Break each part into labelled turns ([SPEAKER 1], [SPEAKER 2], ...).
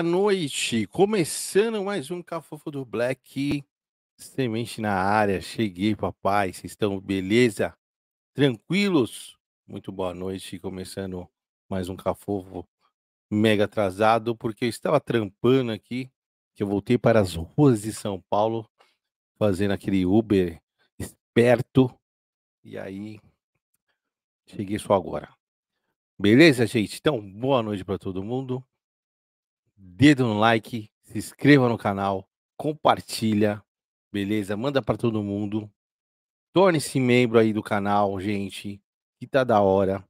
[SPEAKER 1] Boa noite! Começando mais um Cafofo do Black. Semente na área. Cheguei, papai. Vocês estão beleza? Tranquilos? Muito boa noite. Começando mais um Cafofo mega atrasado, porque eu estava trampando aqui, que eu voltei para as ruas de São Paulo, fazendo aquele Uber esperto. E aí, cheguei só agora. Beleza, gente? Então, boa noite para todo mundo dedo no like, se inscreva no canal, compartilha, beleza? Manda para todo mundo. Torne-se membro aí do canal, gente, que tá da hora.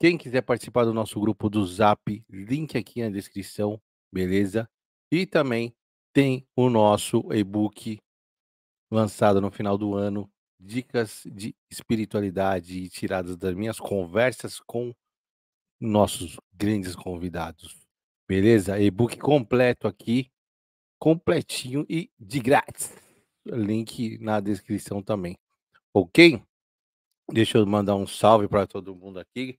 [SPEAKER 1] Quem quiser participar do nosso grupo do Zap, link aqui na descrição, beleza? E também tem o nosso e-book lançado no final do ano, dicas de espiritualidade tiradas das minhas conversas com nossos grandes convidados. Beleza? E-book completo aqui, completinho e de grátis. Link na descrição também. Ok? Deixa eu mandar um salve para todo mundo aqui.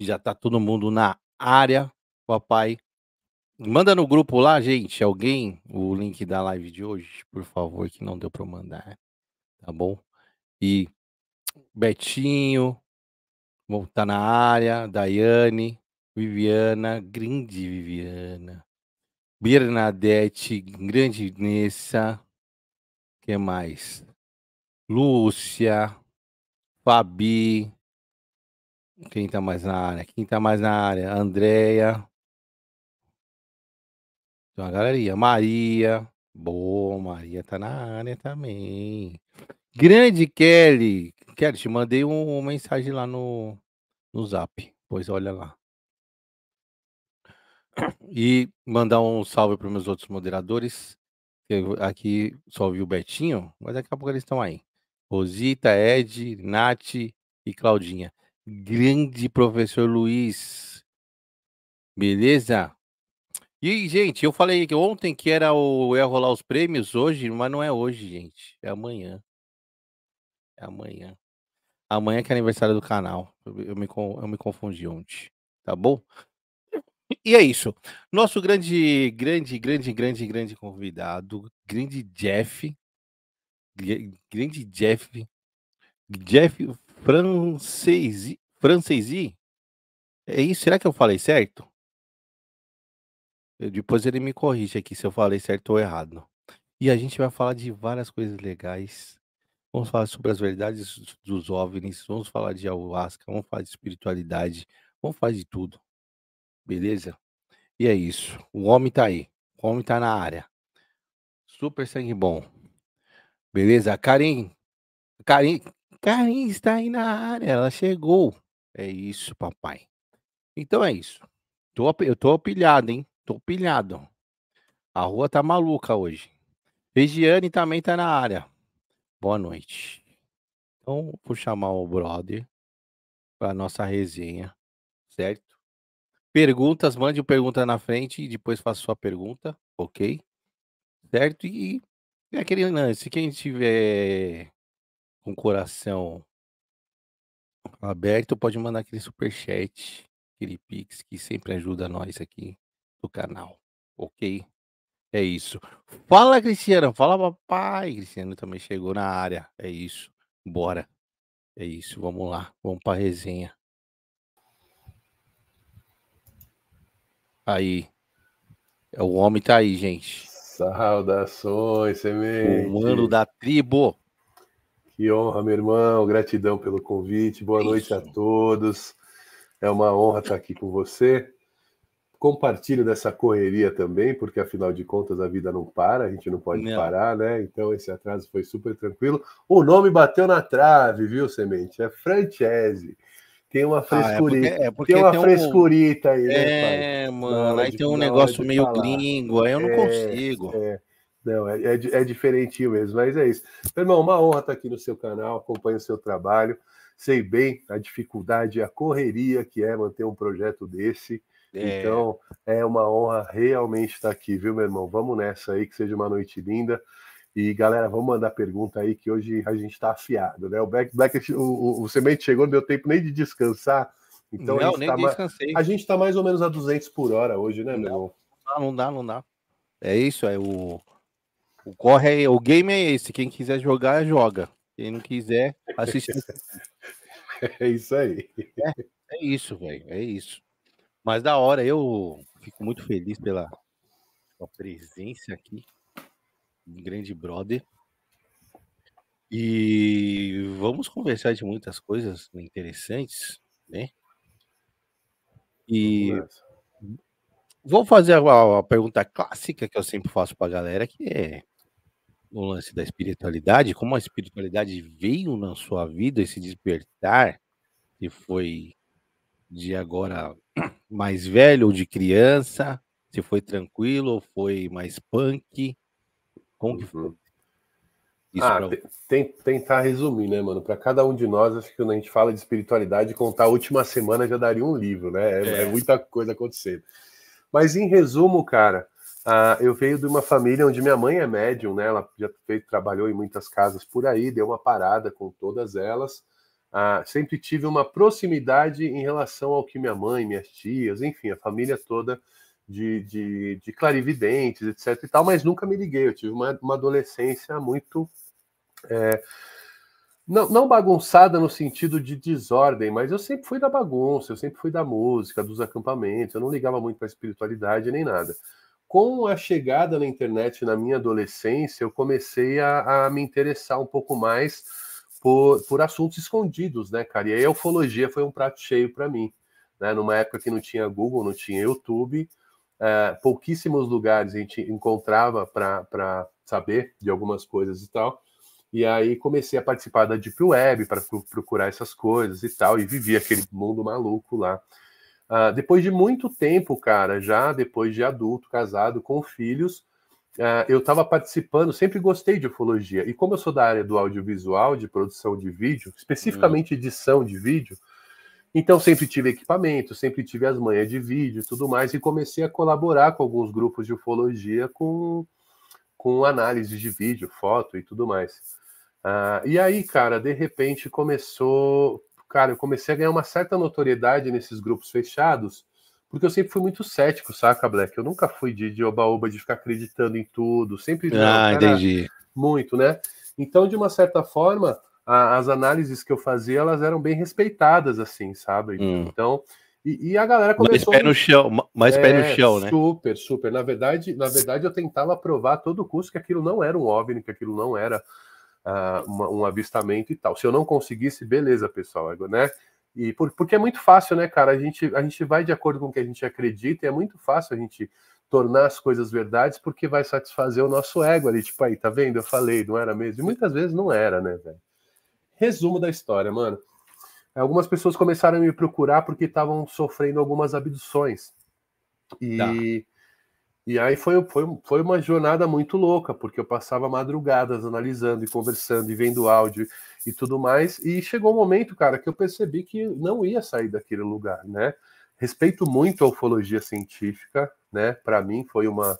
[SPEAKER 1] Já tá todo mundo na área, papai. Manda no grupo lá, gente, alguém, o link da live de hoje, por favor, que não deu para mandar. Tá bom? E Betinho, tá na área, Daiane, Viviana, grande Viviana. Bernadette, grande Nessa. que mais? Lúcia, Fabi. Quem tá mais na área? Quem tá mais na área? Andréia. Tem uma galeria. Maria. Boa, Maria tá na área também. Grande Kelly. Kelly, te mandei uma mensagem lá no, no zap. Pois olha lá. E mandar um salve para meus outros moderadores. Eu aqui só vi o Betinho, mas daqui a pouco eles estão aí. Rosita, Ed, Nath e Claudinha. Grande professor Luiz. Beleza? E, gente, eu falei que ontem que era o ia rolar os prêmios hoje, mas não é hoje, gente. É amanhã. É amanhã. Amanhã que é aniversário do canal. Eu, eu me, eu me confundi ontem. Tá bom? E é isso. Nosso grande, grande, grande, grande, grande convidado, grande Jeff, grande Jeff, Jeff Francesi, Francesi? É isso? Será que eu falei certo? Eu, depois ele me corrige aqui se eu falei certo ou errado. E a gente vai falar de várias coisas legais. Vamos falar sobre as verdades dos OVNIs, vamos falar de ayahuasca, vamos falar de espiritualidade, vamos falar de tudo. Beleza? E é isso. O homem tá aí. O homem tá na área. Super sangue bom. Beleza? Karim. Karim. Karim está aí na área. Ela chegou. É isso, papai. Então é isso. Tô, eu tô pilhado, hein? Tô pilhado. A rua tá maluca hoje. Regiane também tá na área. Boa noite. Então, vou chamar o brother para nossa resenha, certo? perguntas, mande uma pergunta na frente e depois faça sua pergunta, ok? Certo? E é aquele lance, né, quem tiver com o coração aberto, pode mandar aquele superchat, aquele pix que sempre ajuda nós aqui do canal, ok? É isso. Fala, Cristiano. Fala, papai. Cristiano também chegou na área. É isso. Bora. É isso. Vamos lá. Vamos para resenha. Aí. É, o homem tá aí, gente.
[SPEAKER 2] Saudações, semente. mano da tribo. Que honra, meu irmão. Gratidão pelo convite. Boa Isso. noite a todos. É uma honra estar aqui com você. Compartilho dessa correria também, porque afinal de contas a vida não para, a gente não pode não. parar, né? Então esse atraso foi super tranquilo. O nome bateu na trave, viu, Semente? É Francese. Tem uma frescurita. Ah, é porque, é porque tem uma tem frescurita aí, né, É, mano, aí tem um é negócio meio falar. gringo, aí eu não é, consigo. É. Não, é, é, é diferente mesmo, mas é isso. Meu irmão, uma honra estar aqui no seu canal, acompanho o seu trabalho. Sei bem a dificuldade e a correria que é manter um projeto desse. É. Então, é uma honra realmente estar aqui, viu, meu irmão? Vamos nessa aí, que seja uma noite linda. E galera, vamos mandar pergunta aí que hoje a gente está afiado, né? O Black, Black o, o, o, semente chegou, não deu tempo nem de descansar. Então não, tá a gente está mais, tá mais ou menos a 200 por hora hoje, né, meu Não dá, não dá. É isso, é o
[SPEAKER 1] o corre é, o game é esse. Quem quiser jogar joga. Quem não quiser
[SPEAKER 2] assiste. é isso aí. É,
[SPEAKER 1] é isso, velho. É isso. Mas da hora eu fico muito feliz pela presença aqui grande brother. E vamos conversar de muitas coisas interessantes, né? E vou fazer a, a pergunta clássica que eu sempre faço para a galera, que é no lance da espiritualidade, como a espiritualidade veio na sua vida e se despertar, se foi de agora mais velho ou de criança, se foi tranquilo ou foi mais punk, que uhum. foi? Isso ah, pra...
[SPEAKER 2] tem, tentar resumir, né, mano? Para cada um de nós, acho que quando a gente fala de espiritualidade, contar a última semana já daria um livro, né? É, é. é muita coisa acontecendo. Mas em resumo, cara, uh, eu venho de uma família onde minha mãe é médium, né? Ela já fez, trabalhou em muitas casas por aí, deu uma parada com todas elas. Uh, sempre tive uma proximidade em relação ao que minha mãe, minhas tias, enfim, a família toda de, de, de clarividentes, etc. e tal, mas nunca me liguei. Eu tive uma, uma adolescência muito. É, não, não, bagunçada no sentido de desordem, mas eu sempre fui da bagunça, eu sempre fui da música, dos acampamentos, eu não ligava muito para espiritualidade nem nada. Com a chegada na internet na minha adolescência, eu comecei a, a me interessar um pouco mais por, por, assuntos escondidos, né, cara? E aí a ufologia foi um prato cheio para mim, né? Numa época que não tinha Google, não tinha YouTube, Uh, pouquíssimos lugares a gente encontrava para saber de algumas coisas e tal. E aí comecei a participar da Deep Web para procurar essas coisas e tal, e vivi aquele mundo maluco lá. Uh, depois de muito tempo, cara, já depois de adulto, casado, com filhos, uh, eu estava participando, sempre gostei de ufologia. E como eu sou da área do audiovisual, de produção de vídeo, uhum. especificamente edição de vídeo, então sempre tive equipamento, sempre tive as manhas de vídeo e tudo mais, e comecei a colaborar com alguns grupos de ufologia com, com análise de vídeo, foto e tudo mais. Ah, e aí, cara, de repente começou. Cara, eu comecei a ganhar uma certa notoriedade nesses grupos fechados, porque eu sempre fui muito cético, saca, Black? Eu nunca fui de oba-oba, de, de, ficar acreditando em tudo, sempre. Ah, entendi. Muito, né? Então, de uma certa forma, a, as análises que eu fazia, elas eram bem respeitadas, assim, sabe? Hum. Então, e, e, a galera começou... Mais pé no chão, mais é, pé no chão, né? Super, super. Na verdade, na verdade, eu tentava provar a todo custo que aquilo não era um OVNI, que aquilo não era uh, uma, um avistamento e tal. Se eu não conseguisse, beleza, pessoal, é, né? E por, porque é muito fácil, né, cara? A gente, a gente vai de acordo com o que a gente acredita e é muito fácil a gente tornar as coisas verdades porque vai satisfazer o nosso ego ali. Tipo, aí, tá vendo? Eu falei, não era mesmo? E muitas vezes não era, né, velho? Resumo da história, mano. Algumas pessoas começaram a me procurar porque estavam sofrendo algumas abduções. E, tá. e aí foi, foi, foi uma jornada muito louca, porque eu passava madrugadas analisando e conversando e vendo áudio e tudo mais. E chegou um momento, cara, que eu percebi que não ia sair daquele lugar, né? Respeito muito a ufologia científica, né? Para mim foi uma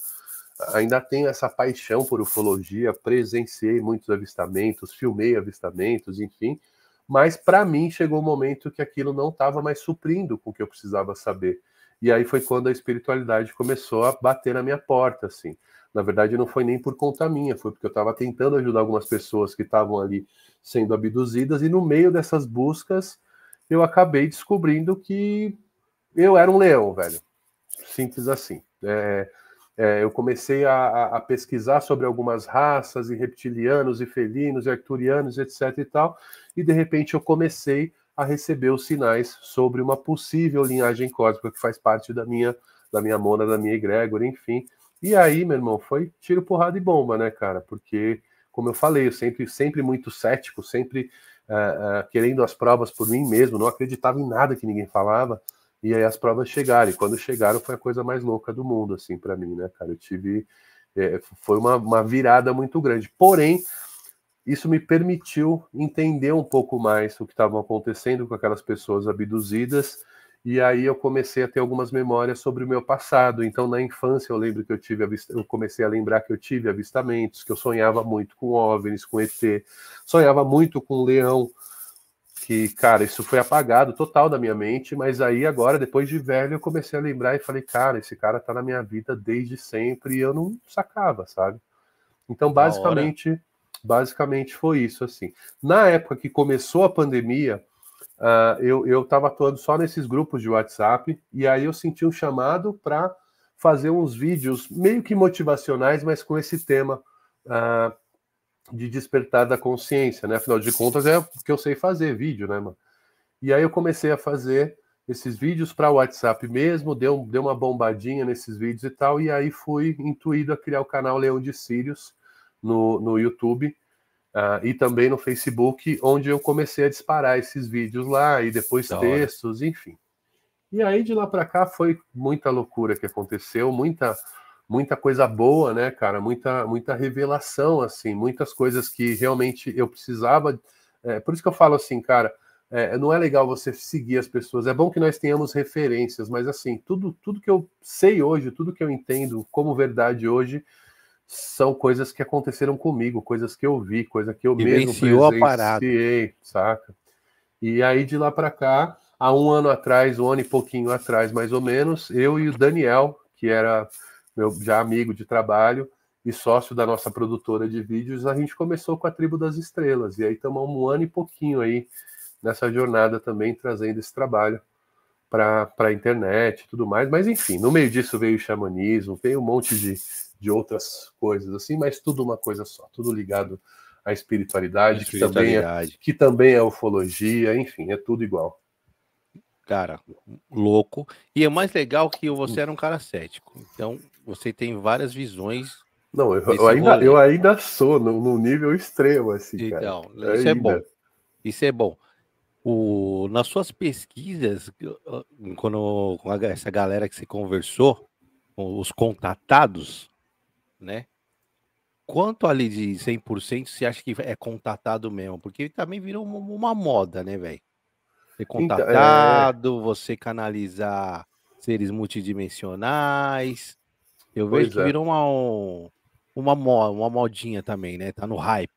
[SPEAKER 2] ainda tenho essa paixão por ufologia, presenciei muitos avistamentos, filmei avistamentos, enfim, mas para mim chegou o um momento que aquilo não estava mais suprindo com o que eu precisava saber. E aí foi quando a espiritualidade começou a bater na minha porta, assim. Na verdade, não foi nem por conta minha, foi porque eu estava tentando ajudar algumas pessoas que estavam ali sendo abduzidas, e no meio dessas buscas eu acabei descobrindo que eu era um leão, velho. Simples assim. É, é, eu comecei a, a, pesquisar sobre algumas raças, e reptilianos, e felinos, e arturianos, etc. e tal, e de repente eu comecei a receber os sinais sobre uma possível linhagem cósmica que faz parte da minha, da minha mona, da minha egrégora, enfim. E aí, meu irmão, foi tiro, porrada e bomba, né, cara? Porque, como eu falei, eu sempre, sempre muito cético, sempre uh, uh, querendo as provas por mim mesmo, não acreditava em nada que ninguém falava. E aí as provas chegaram, e quando chegaram foi a coisa mais louca do mundo, assim, para mim, né, cara? Eu tive. É, foi uma, uma virada muito grande. Porém, isso me permitiu entender um pouco mais o que estava acontecendo com aquelas pessoas abduzidas. E aí eu comecei a ter algumas memórias sobre o meu passado. Então, na infância, eu lembro que eu tive avist... eu comecei a lembrar que eu tive avistamentos, que eu sonhava muito com OVNIs, com ET, sonhava muito com leão, que, cara, isso foi apagado total da minha mente, mas aí agora, depois de velho, eu comecei a lembrar e falei, cara, esse cara tá na minha vida desde sempre e eu não sacava, sabe? Então, basicamente, basicamente foi isso, assim. Na época que começou a pandemia, uh, eu, eu tava atuando só nesses grupos de WhatsApp e aí eu senti um chamado para fazer uns vídeos meio que motivacionais, mas com esse tema uh, de despertar da consciência, né? Afinal de contas, é o que eu sei fazer, vídeo, né, mano? E aí eu comecei a fazer esses vídeos para o WhatsApp mesmo, deu, deu uma bombadinha nesses vídeos e tal, e aí fui intuído a criar o canal Leão de Sírios no, no YouTube uh, e também no Facebook, onde eu comecei a disparar esses vídeos lá e depois da textos, hora. enfim. E aí de lá para cá foi muita loucura que aconteceu, muita muita coisa boa, né, cara? Muita, muita revelação, assim, muitas coisas que realmente eu precisava. É, por isso que eu falo assim, cara, é, não é legal você seguir as pessoas. É bom que nós tenhamos referências, mas assim, tudo, tudo que eu sei hoje, tudo que eu entendo como verdade hoje, são coisas que aconteceram comigo, coisas que eu vi, coisa que eu e mesmo presenciei, saca? E aí de lá para cá, há um ano atrás, um ano e pouquinho atrás, mais ou menos, eu e o Daniel, que era meu já amigo de trabalho e sócio da nossa produtora de vídeos, a gente começou com a Tribo das Estrelas, e aí estamos um ano e pouquinho aí nessa jornada também, trazendo esse trabalho para a internet e tudo mais, mas enfim, no meio disso veio o xamanismo, veio um monte de, de outras coisas assim, mas tudo uma coisa só, tudo ligado à espiritualidade, espiritualidade. Que, também é, que também é ufologia, enfim, é tudo igual cara louco. E é mais
[SPEAKER 1] legal que você era um cara cético. Então, você tem várias visões. Não, eu, eu ainda, eu
[SPEAKER 2] ainda sou no, no, nível extremo, assim, então, é Isso ainda. é bom. Isso
[SPEAKER 1] é bom. O, nas suas pesquisas, quando, com essa galera que você conversou, os contatados, né? Quanto ali de 100% você acha que é contatado mesmo? Porque também virou uma moda, né, velho? Ser contatado, então, é... você canalizar seres multidimensionais, eu vejo pois que é. virou uma, uma, uma modinha também, né? Tá no hype.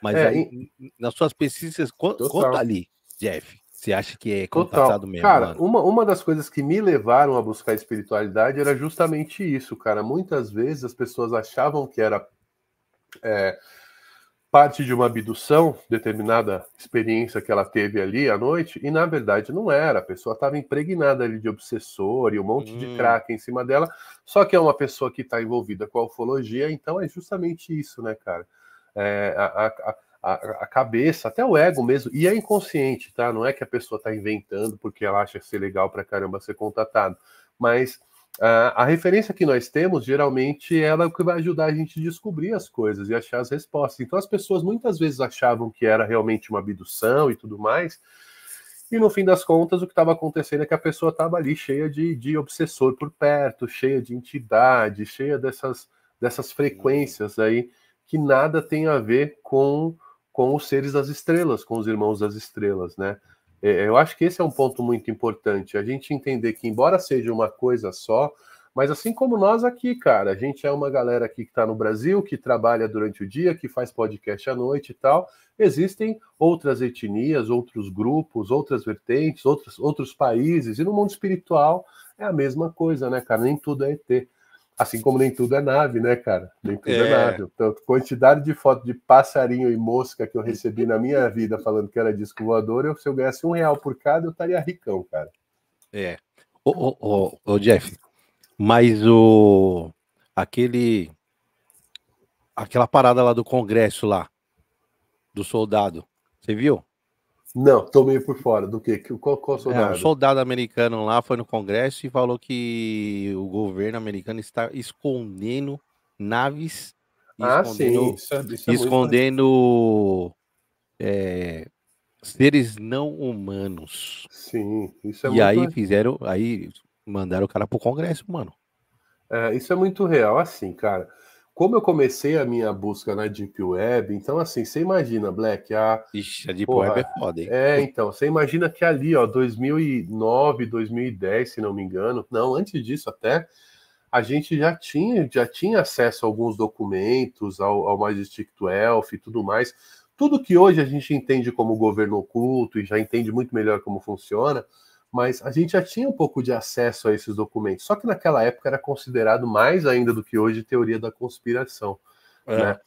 [SPEAKER 1] Mas é, aí, nas suas pesquisas, quanto,
[SPEAKER 2] ali, Jeff?
[SPEAKER 1] Você acha que é contratado mesmo? Cara,
[SPEAKER 2] uma, uma das coisas que me levaram a buscar espiritualidade era justamente isso, cara. Muitas vezes as pessoas achavam que era. É, parte de uma abdução, determinada experiência que ela teve ali à noite, e na verdade não era. A pessoa estava impregnada ali de obsessor e um monte hum. de crack em cima dela. Só que é uma pessoa que está envolvida com a ufologia, então é justamente isso, né, cara? É, a, a, a, a, cabeça, até o ego mesmo, e é inconsciente, tá? Não é que a pessoa está inventando porque ela acha ser legal para caramba ser contatado, mas a, referência que nós temos, geralmente, ela é o que vai ajudar a gente a descobrir as coisas e achar as respostas. Então, as pessoas muitas vezes achavam que era realmente uma abdução e tudo mais, e no fim das contas, o que estava acontecendo é que a pessoa estava ali cheia de, de obsessor por perto, cheia de entidade, cheia dessas, dessas frequências aí que nada tem a ver com, com os seres das estrelas, com os irmãos das estrelas, né? É, eu acho que esse é um ponto muito importante, a gente entender que, embora seja uma coisa só, mas assim como nós aqui, cara, a gente é uma galera aqui que está no Brasil, que trabalha durante o dia, que faz podcast à noite e tal, existem outras etnias, outros grupos, outras vertentes, outros, outros países, e no mundo espiritual é a mesma coisa, né, cara? Nem tudo é ET. Assim como nem tudo é nave, né, cara? Nem tudo é, é nave. Tanto quantidade de foto de passarinho e mosca que eu recebi na minha vida falando que era disco voador, eu, se eu ganhasse um real por cada, eu estaria ricão, cara.
[SPEAKER 1] É. Ô, ô, ô, ô Jeff, mas o. Aquele. Aquela parada lá do Congresso lá. Do soldado. Você viu?
[SPEAKER 2] Não, tô meio por fora. Do quê? Qual, qual soldado? É, um soldado
[SPEAKER 1] americano lá foi no Congresso e falou que o governo americano está escondendo naves.
[SPEAKER 2] Ah, escondendo, sim. Isso, isso é, é
[SPEAKER 1] escondendo é, seres não humanos. Sim, isso é E aí fizeram, aí mandaram o cara pro Congresso, mano.
[SPEAKER 2] É, isso é muito real, assim, cara como eu comecei a minha busca na Deep Web, então assim, você imagina, Black, a. Ixi, a Deep porra, Web é foda, hein? É, então, você imagina que ali, ó, 2009, 2010, se não me engano, não, antes disso até, a gente já tinha, já tinha acesso a alguns documentos, ao, ao Majestic 12 e tudo mais. Tudo que hoje a gente entende como governo oculto e já entende muito melhor como funciona, mas a gente já tinha um pouco de acesso a esses documentos, só que naquela época era considerado mais ainda do que hoje teoria da conspiração, é. né?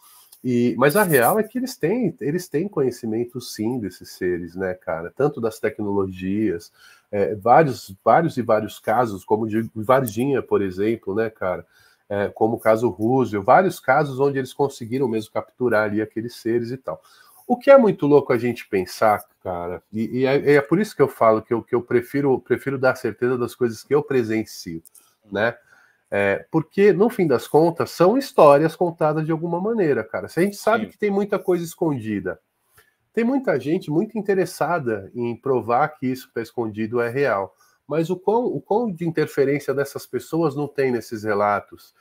[SPEAKER 2] E, mas a real é que eles têm, eles têm conhecimento sim desses seres, né, cara? Tanto das tecnologias, é, vários, vários e vários casos, como de Varginha, por exemplo, né, cara? É, como o caso Roosevelt, vários casos onde eles conseguiram mesmo capturar ali aqueles seres e tal. O que é muito louco a gente pensar, cara, e, e é, é, por isso que eu falo que eu, que eu prefiro, prefiro dar certeza das coisas que eu presencio, né? É, porque, no fim das contas, são histórias contadas de alguma maneira, cara. Se a gente sabe Sim. que tem muita coisa escondida, tem muita gente muito interessada em provar que isso que está escondido é real. Mas o quão, o quão de interferência dessas pessoas não tem nesses relatos,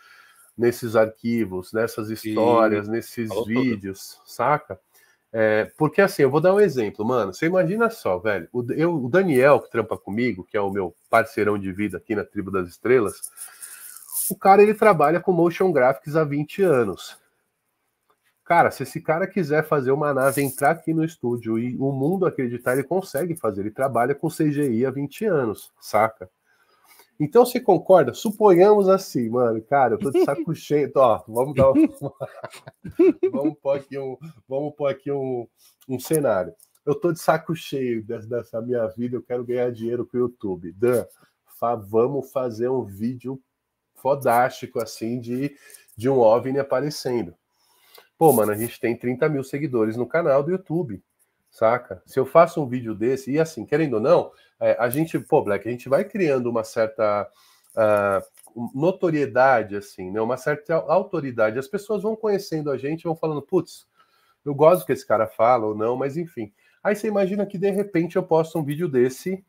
[SPEAKER 2] nesses arquivos, nessas histórias, nesses Falou vídeos, tudo. saca? É, porque assim, eu vou dar um exemplo, mano. Você imagina só, velho. O, eu, o Daniel, que trampa comigo, que é o meu parceirão de vida aqui na Tribo das Estrelas, o cara ele trabalha com motion graphics há 20 anos. Cara, se esse cara quiser fazer uma nave entrar aqui no estúdio e o mundo acreditar, ele consegue fazer. Ele trabalha com CGI há 20 anos, saca? Então você concorda? Suponhamos assim, mano, cara, eu tô de saco cheio, ó, vamos dar um... vamos pôr aqui um, vamos pôr aqui um, um cenário. Eu tô de saco cheio dessa, dessa minha vida, eu quero ganhar dinheiro com o YouTube. Dan, fa, vamos fazer um vídeo fodástico assim de, de um OVNI aparecendo. Pô, mano, a gente tem 30 mil seguidores no canal do YouTube saca? Se eu faço um vídeo desse, e assim, querendo ou não, é, a gente, pô, Black, a gente vai criando uma certa uh, notoriedade, assim, né? Uma certa autoridade. As pessoas vão conhecendo a gente, vão falando, putz, eu gosto que esse cara fala ou não, mas enfim. Aí você imagina que de repente eu posto um vídeo desse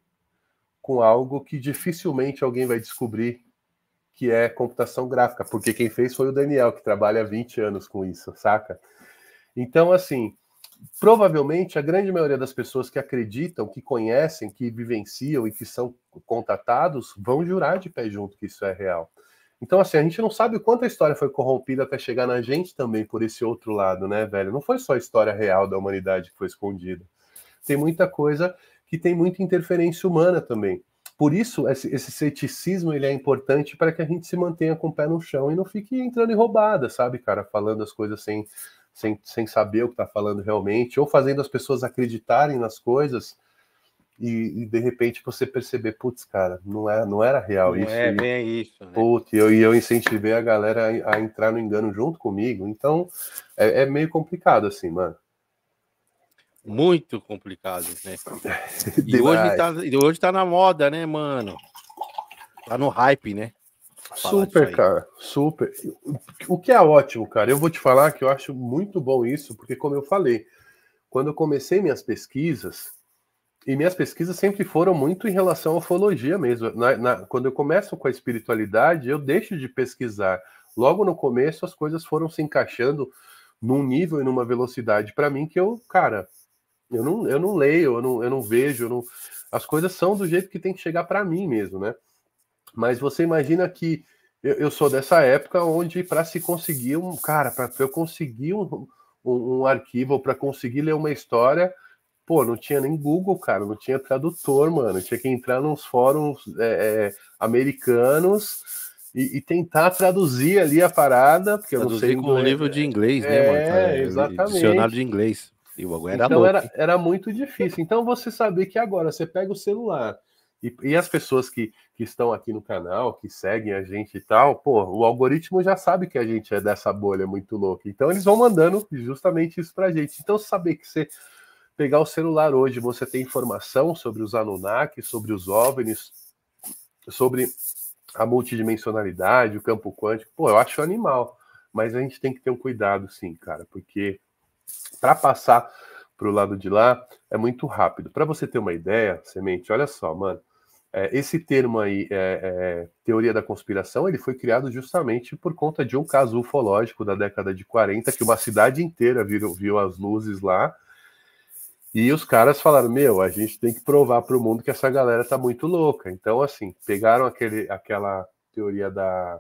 [SPEAKER 2] com algo que dificilmente alguém vai descobrir que é computação gráfica, porque quem fez foi o Daniel, que trabalha há 20 anos com isso, saca? Então, assim, provavelmente a grande maioria das pessoas que acreditam, que conhecem, que vivenciam e que são contatados vão jurar de pé junto que isso é real. Então, assim, a gente não sabe o quanto a história foi corrompida até chegar na gente também por esse outro lado, né, velho? Não foi só a história real da humanidade que foi escondida. Tem muita coisa que tem muita interferência humana também. Por isso, esse, esse ceticismo ele é importante para que a gente se mantenha com o pé no chão e não fique entrando em roubada, sabe, cara? Falando as coisas sem, sem, sem saber o que está falando realmente, ou fazendo as pessoas acreditarem nas coisas e, e de repente você perceber, putz, cara, não, é, não era real não isso. É, bem é isso. Né? Putz, eu, e eu incentivei a galera a, a, entrar no engano junto comigo, então é, é meio complicado assim, mano. Muito complicado, né? E hoje tá,
[SPEAKER 1] hoje tá na moda, né, mano? Tá no
[SPEAKER 2] hype, né? Super, cara, super. O que é ótimo, cara, eu vou te falar que eu acho muito bom isso, porque como eu falei, quando eu comecei minhas pesquisas, e minhas pesquisas sempre foram muito em relação à ufologia mesmo. Na, na, quando eu começo com a espiritualidade, eu deixo de pesquisar. Logo no começo, as coisas foram se encaixando num nível e numa velocidade para mim que eu, cara, eu não, eu não leio, eu não, eu não vejo, eu não... as coisas são do jeito que tem que chegar para mim mesmo, né? Mas você imagina que eu, eu sou dessa época onde para se conseguir um cara, para eu conseguir um, um, um arquivo, para conseguir ler uma história, pô, não tinha nem Google, cara, não tinha tradutor, mano. Tinha que entrar nos fóruns é, é, americanos e, e, tentar traduzir ali a parada, porque traduzir não sei. com o
[SPEAKER 1] livro de inglês, né, é, mano? Tá, é, exatamente. Dicionário de inglês. E o era então louco. era,
[SPEAKER 2] era muito difícil. Então você saber que agora você pega o celular e, e, as pessoas que, que estão aqui no canal, que seguem a gente e tal, pô, o algoritmo já sabe que a gente é dessa bolha muito louca. Então eles vão mandando justamente isso pra gente. Então, saber que você pegar o celular hoje, você tem informação sobre os Anunnaki, sobre os OVNIs, sobre a multidimensionalidade, o campo quântico, pô, eu acho animal. Mas a gente tem que ter um cuidado, sim, cara, porque para passar para o lado de lá, é muito rápido. Para você ter uma ideia, semente, olha só, mano, é, esse termo aí, é, é, teoria da conspiração, ele foi criado justamente por conta de um caso ufológico da década de 40, que uma cidade inteira viu, viu as luzes lá, e os caras falaram: Meu, a gente tem que provar para o mundo que essa galera tá muito louca. Então, assim, pegaram aquele, aquela teoria da,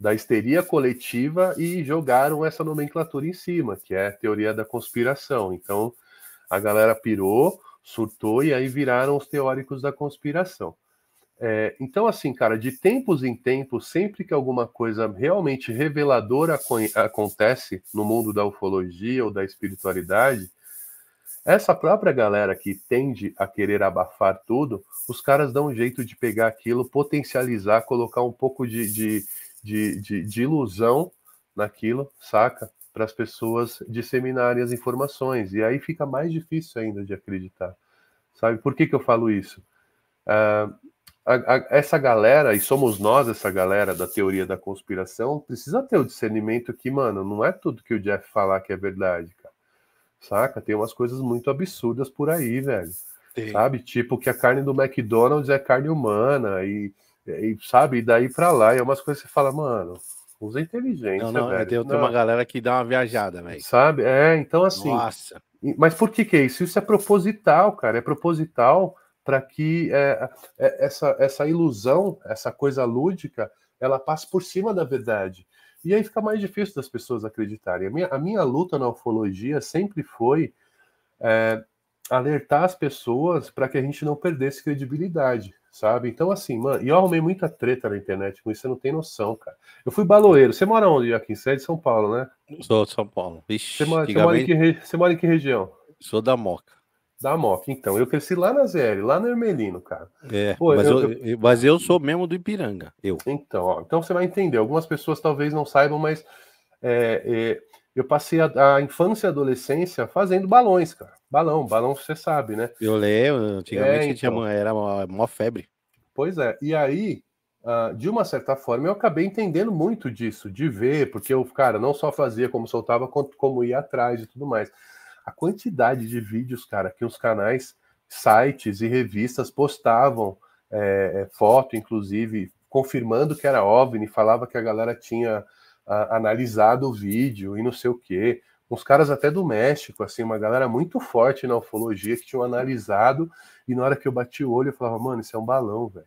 [SPEAKER 2] da histeria coletiva e jogaram essa nomenclatura em cima, que é a teoria da conspiração. Então, a galera pirou, surtou e aí viraram os teóricos da conspiração. É, então, assim, cara, de tempos em tempos, sempre que alguma coisa realmente reveladora acontece no mundo da ufologia ou da espiritualidade, essa própria galera que tende a querer abafar tudo, os caras dão um jeito de pegar aquilo, potencializar, colocar um pouco de, de, de, de, de ilusão naquilo, saca? Para as pessoas disseminarem as informações. E aí fica mais difícil ainda de acreditar, sabe? Por que, que eu falo isso? Uh, a, a, essa galera, e somos nós, essa galera da teoria da conspiração, precisa ter o discernimento que, mano, não é tudo que o Jeff falar que é verdade, cara. Saca? Tem umas coisas muito absurdas por aí, velho. Sim. Sabe? Tipo que a carne do McDonald's é carne humana e e sabe, e daí pra lá, é umas coisas que você fala, mano, usa inteligência. Não, não, velho. Tem, tem uma galera que dá uma viajada, velho. Sabe? É, então assim. Nossa. Mas por que que é isso? Isso é proposital, cara. É proposital para que é, é, essa, essa ilusão, essa coisa lúdica, ela passe por cima da verdade. E aí fica mais difícil das pessoas acreditarem. A minha, a minha luta na ufologia sempre foi é, alertar as pessoas para que a gente não perdesse credibilidade sabe? Então, assim, mano, e eu arrumei muita treta na internet com isso, você não tem noção, cara. Eu fui baloeiro. Você mora onde aqui? Você é de São Paulo, né? Sou de São Paulo. você, mora, você, mora em que você mora em que região? Sou da Moca. Da Moca, então. Eu cresci lá na ZL, lá no Hermelino, cara. É, Pô, mas, eu, eu, eu, mas eu sou mesmo do Ipiranga, eu. Então, ó, então você vai entender. Algumas pessoas talvez não saibam, mas é, é, eu passei a, a, infância e adolescência fazendo balões, cara. Balão, balão, você sabe, né?
[SPEAKER 1] Eu leio antigamente é, então... tinha, era uma, uma febre.
[SPEAKER 2] Pois é, e aí, uh, de uma certa forma, eu acabei entendendo muito disso, de ver, porque eu, cara, não só fazia como soltava, quanto como ia atrás e tudo mais. A quantidade de vídeos, cara, que os canais, sites e revistas postavam, é, foto, inclusive, confirmando que era OVNI, falava que a galera tinha analisado o vídeo e não sei o quê. Uns caras até do México, assim, uma galera muito forte na ufologia que tinham analisado, e na hora que eu bati o olho, eu falava, mano, isso é um balão, velho.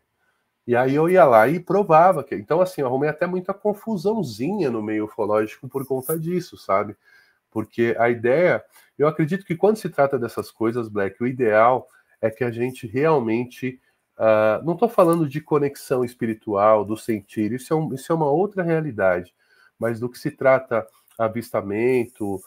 [SPEAKER 2] E aí eu ia lá e provava. Que... Então, assim, eu arrumei até muita confusãozinha no meio ufológico por conta disso, sabe? Porque a ideia, eu acredito que quando se trata dessas coisas, Black, o ideal é que a gente realmente. Uh, não estou falando de conexão espiritual, do sentir, isso é, um, isso é uma outra realidade mas do que se trata avistamento,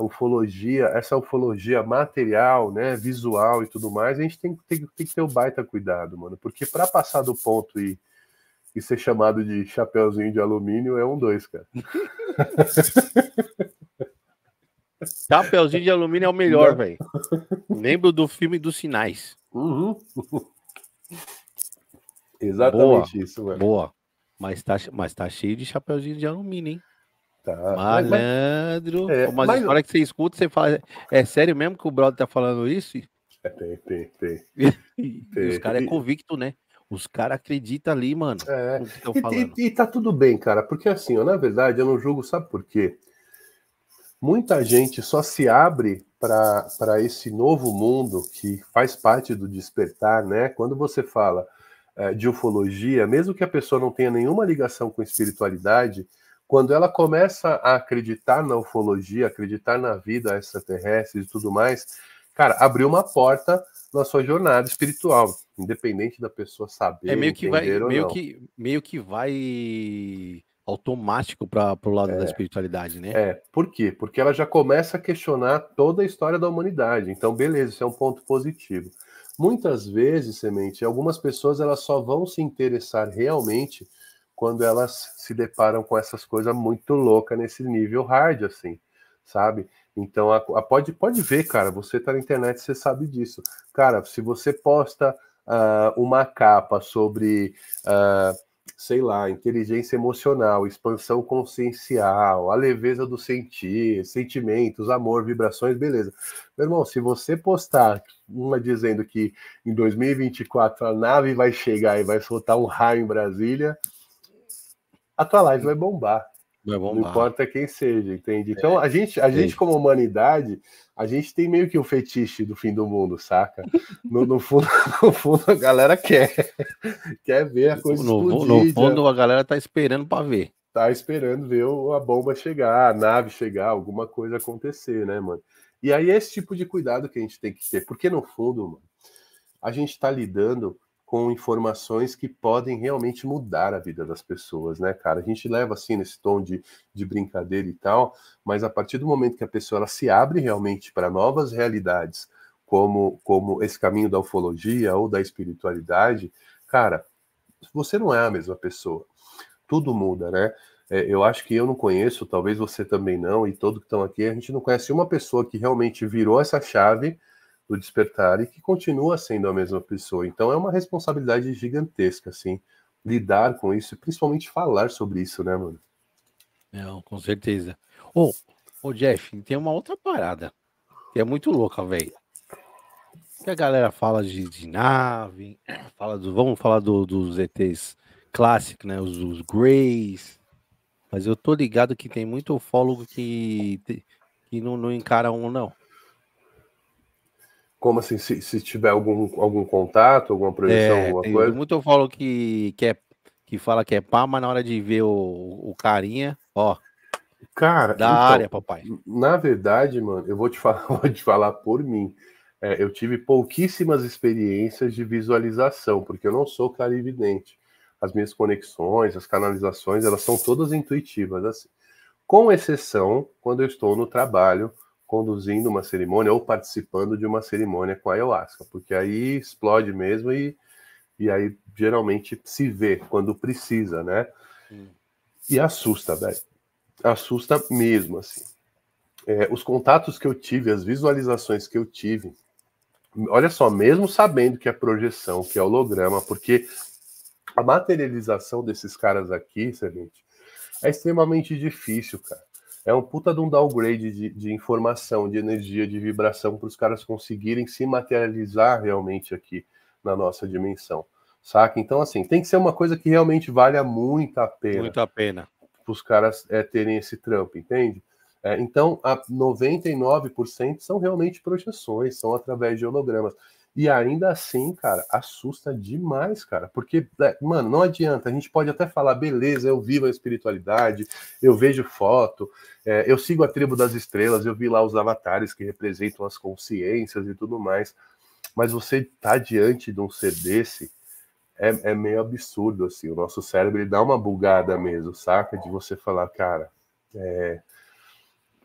[SPEAKER 2] ufologia, essa ufologia material, né, visual e tudo mais, a gente tem, tem, tem que ter o um baita cuidado, mano, porque para passar do ponto e, e ser chamado de chapeuzinho de alumínio é um dois, cara.
[SPEAKER 1] Chapeuzinho de alumínio é o melhor, velho.
[SPEAKER 2] Lembro do filme
[SPEAKER 1] dos sinais.
[SPEAKER 2] Uhum. Exatamente Boa. isso, velho.
[SPEAKER 1] Boa. Mas tá, mas tá cheio de chapeuzinho de alumínio, hein? Tá. Malandro. Mas, mas, é, mas hora que você escuta, você fala. É sério mesmo que o brother tá falando isso?
[SPEAKER 2] É, tem, tem, tem. tem. Os caras é
[SPEAKER 1] convicto, né? Os caras acreditam ali, mano. É.
[SPEAKER 2] E, e, e, tá tudo bem, cara, porque assim, ó, na verdade, eu não julgo, sabe por quê? Muita gente só se abre para esse novo mundo que faz parte do despertar, né? Quando você fala, é, de ufologia, mesmo que a pessoa não tenha nenhuma ligação com espiritualidade, quando ela começa a acreditar na ufologia, acreditar na vida extraterrestre e tudo mais, cara, abriu uma porta na sua jornada espiritual, independente da pessoa saber. É meio que vai, meio que, meio que vai automático para o lado é, da espiritualidade, né? É, por quê? Porque ela já começa a questionar toda a história da humanidade. Então, beleza, isso é um ponto positivo. Muitas vezes, semente, algumas pessoas elas só vão se interessar realmente quando elas se deparam com essas coisas muito loucas nesse nível hard, assim, sabe? Então, a, a, pode, pode ver, cara, você tá na internet, você sabe disso. Cara, se você posta uh, uma capa sobre uh, sei lá, inteligência emocional, expansão consciencial, a leveza do sentir, sentimentos, amor, vibrações, beleza. Meu irmão, se você postar uma dizendo que em 2024 a nave vai chegar e vai soltar um raio em Brasília, a tua live vai bombar. Não importa quem seja, entende? Então, é, a gente, a gente como humanidade, a gente tem meio que o um fetiche do fim do mundo, saca? No, no, fundo, no fundo, a galera quer. Quer ver a coisa no, No fundo,
[SPEAKER 1] a galera tá esperando para ver.
[SPEAKER 2] Tá esperando ver a bomba chegar, a nave chegar, alguma coisa acontecer, né, mano? E aí é esse tipo de cuidado que a gente tem que ter. Porque, no fundo, mano, a gente tá lidando com informações que podem realmente mudar a vida das pessoas, né, cara? A gente leva assim nesse tom de, de brincadeira e tal, mas a partir do momento que a pessoa ela se abre realmente para novas realidades, como, como esse caminho da ufologia ou da espiritualidade, cara, você não é a mesma pessoa. Tudo muda, né? É, eu acho que eu não conheço, talvez você também não, e todos que estão aqui, a gente não conhece uma pessoa que realmente virou essa chave do despertar e que continua sendo a mesma pessoa. Então é uma responsabilidade gigantesca, assim, lidar com isso, principalmente falar sobre isso, né, mano?
[SPEAKER 1] Não, com certeza. Ô, oh, oh, Jeff, tem uma outra parada que é muito louca, velho. Que a galera fala de, de nave, fala do, vamos falar do, dos ETs clássicos, né? Os, os Greys. Mas eu tô ligado que tem muito ufólogo que, que não, não encara um, não.
[SPEAKER 2] Como assim, se, se tiver algum, algum contato, alguma projeção, é, alguma coisa?
[SPEAKER 1] Muito eu falo que, que, é, que fala que é pá, mas na hora de ver o, o carinha, ó. Cara, da então, área,
[SPEAKER 2] papai. Na verdade, mano, eu vou te falar, vou te falar por mim. É, eu tive pouquíssimas experiências de visualização, porque eu não sou clarividente. As minhas conexões, as canalizações, elas são todas intuitivas, assim. Com exceção quando eu estou no trabalho conduzindo uma cerimônia ou participando de uma cerimônia com a ayahuasca, porque aí explode mesmo e, e aí geralmente se vê quando precisa, né? Hum. E assusta, velho. Assusta mesmo, assim. É, os contatos que eu tive, as visualizações que eu tive, olha só, mesmo sabendo que é projeção, que é holograma, porque a materialização desses caras aqui, Semente, é extremamente difícil, cara é um puta de um downgrade de, de informação, de energia, de vibração para os caras conseguirem se materializar realmente aqui na nossa dimensão, saca? Então, assim, tem que ser uma coisa que realmente valha muito a pena. Muito a pena. Para os caras é, terem esse trampo, entende? É, então, a 99% são realmente projeções, são através de hologramas. E ainda assim, cara, assusta demais, cara. Porque, é, mano, não adianta. A gente pode até falar, beleza, eu vivo a espiritualidade, eu vejo foto, é, eu sigo a tribo das estrelas, eu vi lá os avatares que representam as consciências e tudo mais. Mas você tá diante de um ser desse, é, é meio absurdo, assim. O nosso cérebro dá uma bugada mesmo, saca? De você falar, cara, é,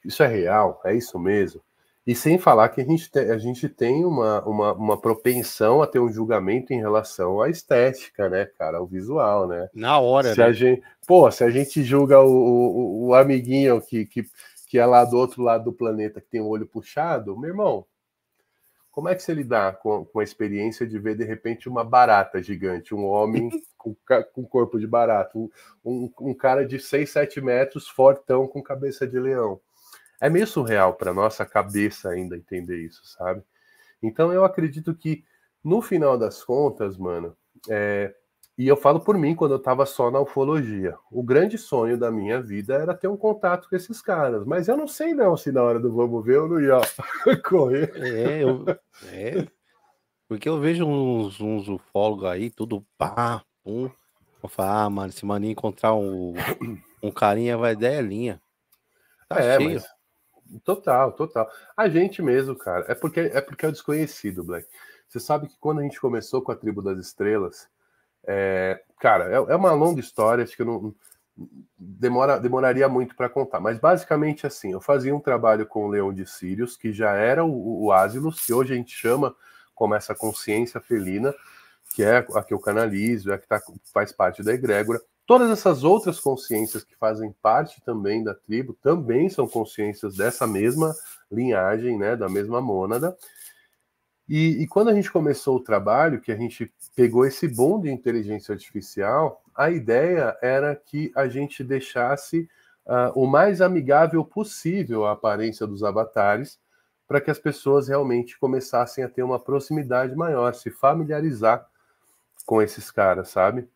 [SPEAKER 2] isso é real, é isso mesmo. E sem falar que a gente, te, a gente tem uma, uma, uma, propensão a ter um julgamento em relação à estética, né, cara? Ao visual, né? Na hora, se né? A gente, pô, se a gente julga o, o, o amiguinho que, que, que é lá do outro lado do planeta, que tem o olho puxado, meu irmão, como é que você lidar com, com a experiência de ver, de repente, uma barata gigante, um homem com, com corpo de barato, um, um cara de 6, 7 metros, fortão, com cabeça de leão? é meio surreal para nossa cabeça ainda entender isso, sabe? Então eu acredito que no final das contas, mano, é... e eu falo por mim quando eu tava só na ufologia, o grande sonho da minha vida era ter um contato com esses caras, mas eu não sei não se na hora do vamos ver eu não ia correr. É, eu... é.
[SPEAKER 1] porque eu vejo uns, uns ufólogos aí, tudo pá, pum. Eu falo, ah, mano, se maninho encontrar um, um carinha vai dar é linha. Tá é, cheio. Mas
[SPEAKER 2] Total, total. A gente mesmo, cara. É porque é porque é o desconhecido, Black. Você sabe que quando a gente começou com a Tribo das Estrelas, é, cara, é, é, uma longa história, acho que eu não demora, demoraria muito para contar, mas basicamente assim, eu fazia um trabalho com o Leão de Sirius, que já era o, o Asilus, que hoje a gente chama como essa consciência felina, que é a que eu canalizo, é a que tá, faz parte da egrégora. Todas essas outras consciências que fazem parte também da tribo também são consciências dessa mesma linhagem, né, da mesma mônada. E, e quando a gente começou o trabalho, que a gente pegou esse bom de inteligência artificial, a ideia era que a gente deixasse uh, o mais amigável possível a aparência dos avatares, para que as pessoas realmente começassem a ter uma proximidade maior, se familiarizar com esses caras, sabe?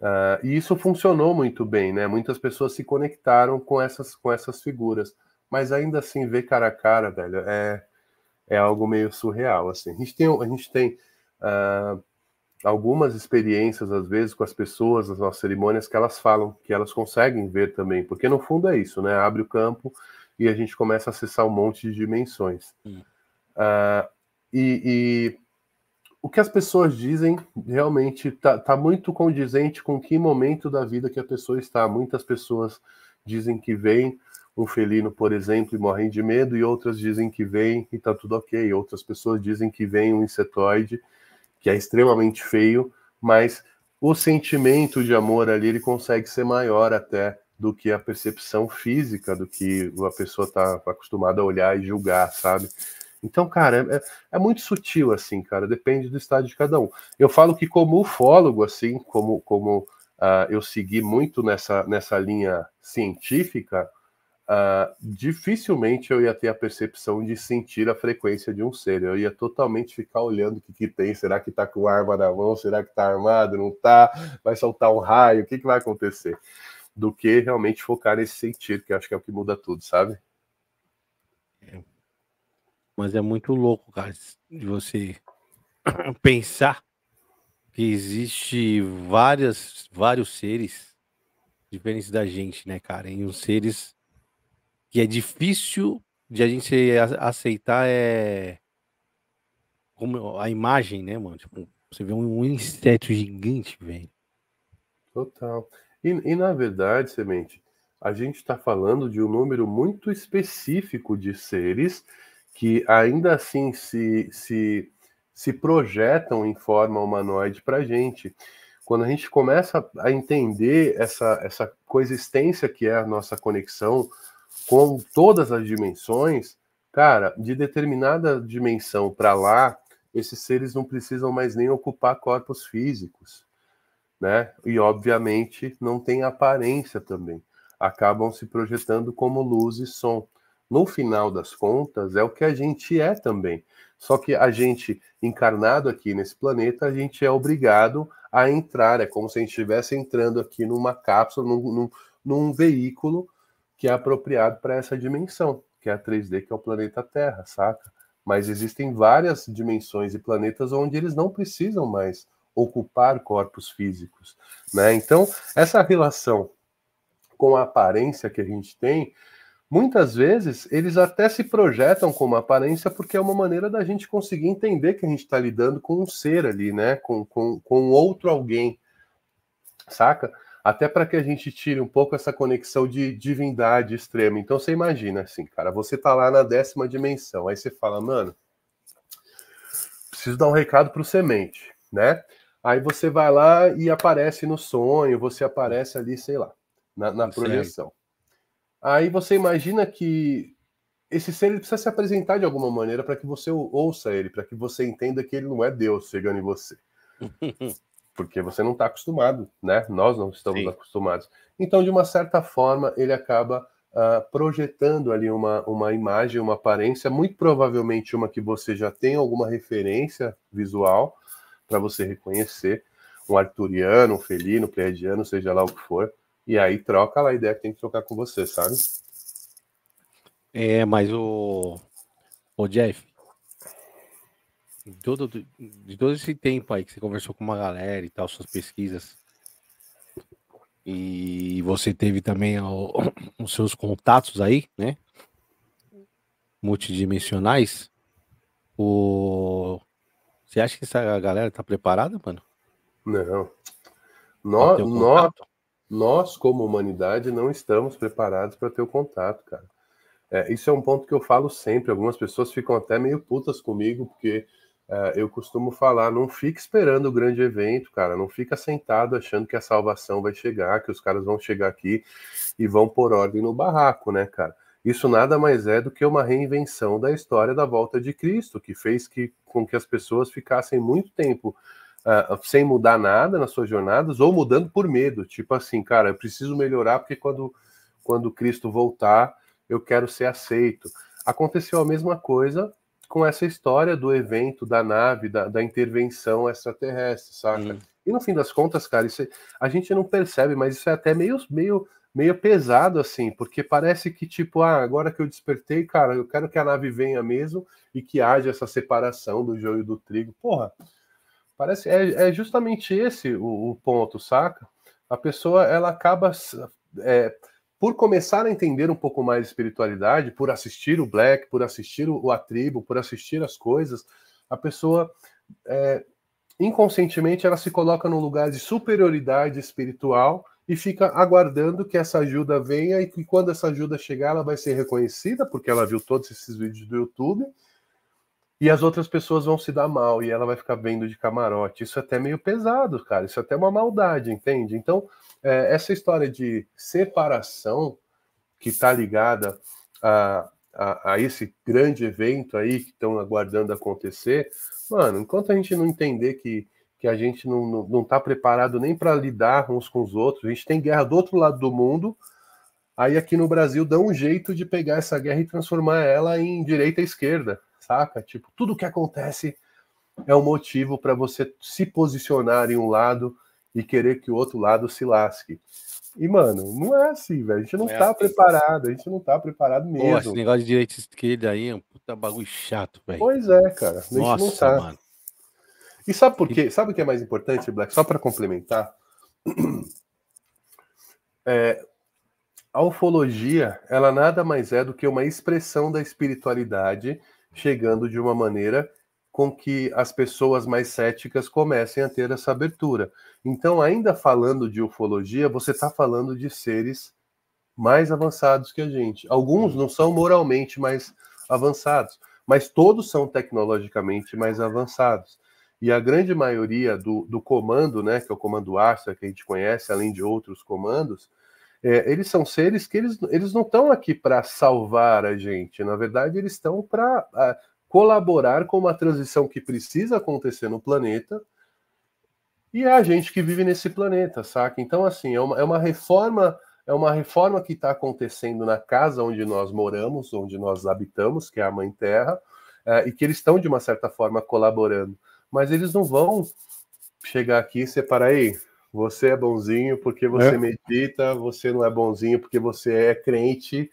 [SPEAKER 2] Uh, e isso funcionou muito bem, né? Muitas pessoas se conectaram com essas, com essas figuras. Mas ainda assim, ver cara a cara, velho, é, é algo meio surreal, assim. A gente tem, a gente tem uh, algumas experiências, às vezes, com as pessoas as nossas cerimônias, que elas falam, que elas conseguem ver também. Porque, no fundo, é isso, né? Abre o campo e a gente começa a acessar um monte de dimensões. Uh, e, e o que as pessoas dizem realmente está tá muito condizente com que momento da vida que a pessoa está. Muitas pessoas dizem que vem um felino, por exemplo, e morrem de medo, e outras dizem que vem e está tudo ok. Outras pessoas dizem que vem um insetoide, que é extremamente feio, mas o sentimento de amor ali ele consegue ser maior até do que a percepção física do que a pessoa está acostumada a olhar e julgar, sabe? Então, cara, é, é, é, muito sutil, assim, cara, depende do estado de cada um. Eu falo que, como ufólogo, assim, como, como uh, eu segui muito nessa, nessa linha científica, uh, dificilmente eu ia ter a percepção de sentir a frequência de um ser. Eu ia totalmente ficar olhando o que, que tem, será que tá com arma na mão, será que tá armado, não tá, vai soltar um raio, o que, que vai acontecer? Do que realmente focar nesse sentido, que acho que é o que muda tudo, sabe?
[SPEAKER 1] Mas é muito louco, cara, de você pensar que existe várias, vários seres diferentes da gente, né, cara? E uns seres que é difícil de a gente aceitar é como a
[SPEAKER 2] imagem, né, mano? Tipo,
[SPEAKER 1] você vê um inseto gigante,
[SPEAKER 2] velho. Total. E, e, na verdade, Semente, a gente está falando de um número muito específico de seres que ainda assim se, se, se projetam em forma humanoide para a gente. Quando a gente começa a entender essa, essa coexistência que é a nossa conexão com todas as dimensões, cara, de determinada dimensão para lá, esses seres não precisam mais nem ocupar corpos físicos, né? E obviamente não tem aparência também. Acabam se projetando como luz e som no final das contas, é o que a gente é também. Só que a gente, encarnado aqui nesse planeta, a gente é obrigado a entrar, é como se a gente estivesse entrando aqui numa cápsula, num, num, num veículo que é apropriado para essa dimensão, que é a 3D, que é o planeta Terra, saca? Mas existem várias dimensões e planetas onde eles não precisam mais ocupar corpos físicos, né? Então, essa relação com a aparência que a gente tem Muitas vezes eles até se projetam com aparência porque é uma maneira da gente conseguir entender que a gente está lidando com um ser ali, né? Com, com, com outro alguém, saca? Até para que a gente tire um pouco essa conexão de divindade extrema. Então você imagina assim, cara, você tá lá na décima dimensão, aí você fala, mano, preciso dar um recado para o semente, né? Aí você vai lá e aparece no sonho, você aparece ali, sei lá, na, na projeção. Aí você imagina que esse ser ele precisa se apresentar de alguma maneira para que você ouça ele, para que você entenda que ele não é Deus chegando em você. Porque você não está acostumado, né? Nós não estamos Sim. acostumados. Então, de uma certa forma, ele acaba uh, projetando ali uma, uma imagem, uma aparência, muito provavelmente uma que você já tem alguma referência visual para você reconhecer, um arturiano, um felino, um pleiadiano, seja lá o que for. E aí troca lá a ideia que tem que trocar com você, sabe?
[SPEAKER 1] É, mas o. O Jeff.
[SPEAKER 2] De todo, de
[SPEAKER 1] todo esse tempo aí que você conversou com uma galera e tal, suas pesquisas. E você teve também o, os seus contatos aí, né? Multidimensionais. O... Você acha
[SPEAKER 2] que essa galera tá preparada, mano? Não. Nó, nota nós, como humanidade, não estamos preparados para ter o contato, cara. É, isso é um ponto que eu falo sempre. Algumas pessoas ficam até meio putas comigo, porque é, eu costumo falar: não fique esperando o grande evento, cara. Não fica sentado achando que a salvação vai chegar, que os caras vão chegar aqui e vão por ordem no barraco, né, cara? Isso nada mais é do que uma reinvenção da história da volta de Cristo, que fez que, com que as pessoas ficassem muito tempo uh, sem mudar nada nas suas jornadas ou mudando por medo, tipo assim, cara, eu preciso melhorar porque quando, quando Cristo voltar, eu quero ser aceito. Aconteceu a mesma coisa com essa história do evento da nave, da, da intervenção extraterrestre, saca? Hum. E no fim das contas, cara, isso, é, a gente não percebe, mas isso é até meio, meio, meio pesado, assim, porque parece que, tipo, ah, agora que eu despertei, cara, eu quero que a nave venha mesmo e que haja essa separação do joio e do trigo. Porra, Parece é, é justamente esse o, o, ponto, saca? A pessoa ela acaba é, por começar a entender um pouco mais de espiritualidade, por assistir o Black, por assistir o A Tribo, por assistir as coisas, a pessoa é, inconscientemente ela se coloca num lugar de superioridade espiritual e fica aguardando que essa ajuda venha e que quando essa ajuda chegar ela vai ser reconhecida porque ela viu todos esses vídeos do YouTube e as outras pessoas vão se dar mal e ela vai ficar vendo de camarote. Isso é até meio pesado, cara. Isso é até uma maldade, entende? Então, é, essa história de separação que está ligada a, a, a, esse grande evento aí que estão aguardando acontecer, mano, enquanto a gente não entender que, que a gente não, não, não tá preparado nem para lidar uns com os outros, a gente tem guerra do outro lado do mundo, aí aqui no Brasil dá um jeito de pegar essa guerra e transformar ela em direita e esquerda saca? Tipo, tudo que acontece é um motivo para você se posicionar em um lado e querer que o outro lado se lasque. E, mano, não é assim, velho. A gente não, não é tá assim, preparado, a gente não tá preparado mesmo. Pô, esse negócio de direita e esquerda aí é um puta bagulho chato, velho. Pois é, cara. A gente Nossa, não tá. Mano. E sabe por quê? Sabe o que é mais importante, Black? Só para complementar. É, a ufologia, ela nada mais é do que uma expressão da espiritualidade chegando de uma maneira com que as pessoas mais céticas comecem a ter essa abertura. Então, ainda falando de ufologia, você está falando de seres mais avançados que a gente. Alguns não são moralmente mais avançados, mas todos são tecnologicamente mais avançados. E a grande maioria do, do comando, né, que é o comando Astra, que a gente conhece, além de outros comandos, é, eles são seres que eles, eles não estão aqui para salvar a gente, na verdade, eles estão para ah, colaborar com uma transição que precisa acontecer no planeta e é a gente que vive nesse planeta, saca? Então, assim, é uma, é uma reforma. É uma reforma que está acontecendo na casa onde nós moramos, onde nós habitamos, que é a Mãe Terra, é, e que eles estão, de uma certa forma, colaborando. Mas eles não vão chegar aqui e separar aí você é bonzinho porque você é. medita, você não é bonzinho porque você é crente,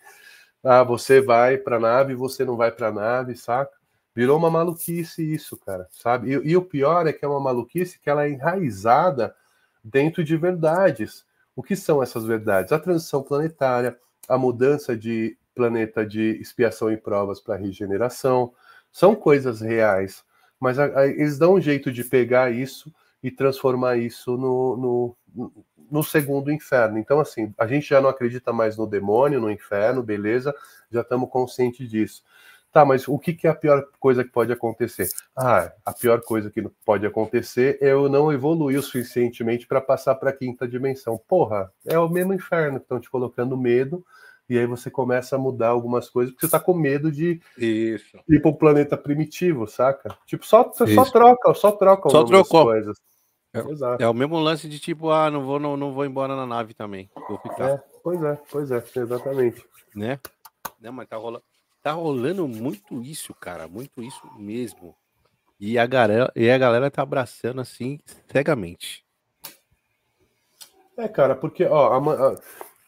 [SPEAKER 2] ah, você vai para nave, você não vai para nave, saca? Virou uma maluquice isso, cara, sabe? E, e, o pior é que é uma maluquice que ela é enraizada dentro de verdades. O que são essas verdades? A transição planetária, a mudança de planeta de expiação e provas para regeneração, são coisas reais, mas a, a, eles dão um jeito de pegar isso e transformar isso no, no, no, segundo inferno. Então, assim, a gente já não acredita mais no demônio, no inferno, beleza, já estamos conscientes disso. Tá, mas o que, que, é a pior coisa que pode acontecer? Ah, a pior coisa que pode acontecer é eu não evoluir o suficientemente para passar para a quinta dimensão. Porra, é o mesmo inferno que estão te colocando medo e aí você começa a mudar algumas coisas, porque você tá com medo de Isso. ir para o planeta primitivo, saca? Tipo, só, você só troca, só troca só algumas trocou. coisas. É, é, o
[SPEAKER 1] mesmo lance de tipo, ah, não vou, não, não vou embora na nave também. Vou ficar. É,
[SPEAKER 2] pois é, pois é, exatamente. Né?
[SPEAKER 1] Não, mas tá rolando, tá rolando muito isso, cara. Muito isso mesmo. E a galera, e a galera tá abraçando assim cegamente.
[SPEAKER 2] É, cara, porque, ó, a, a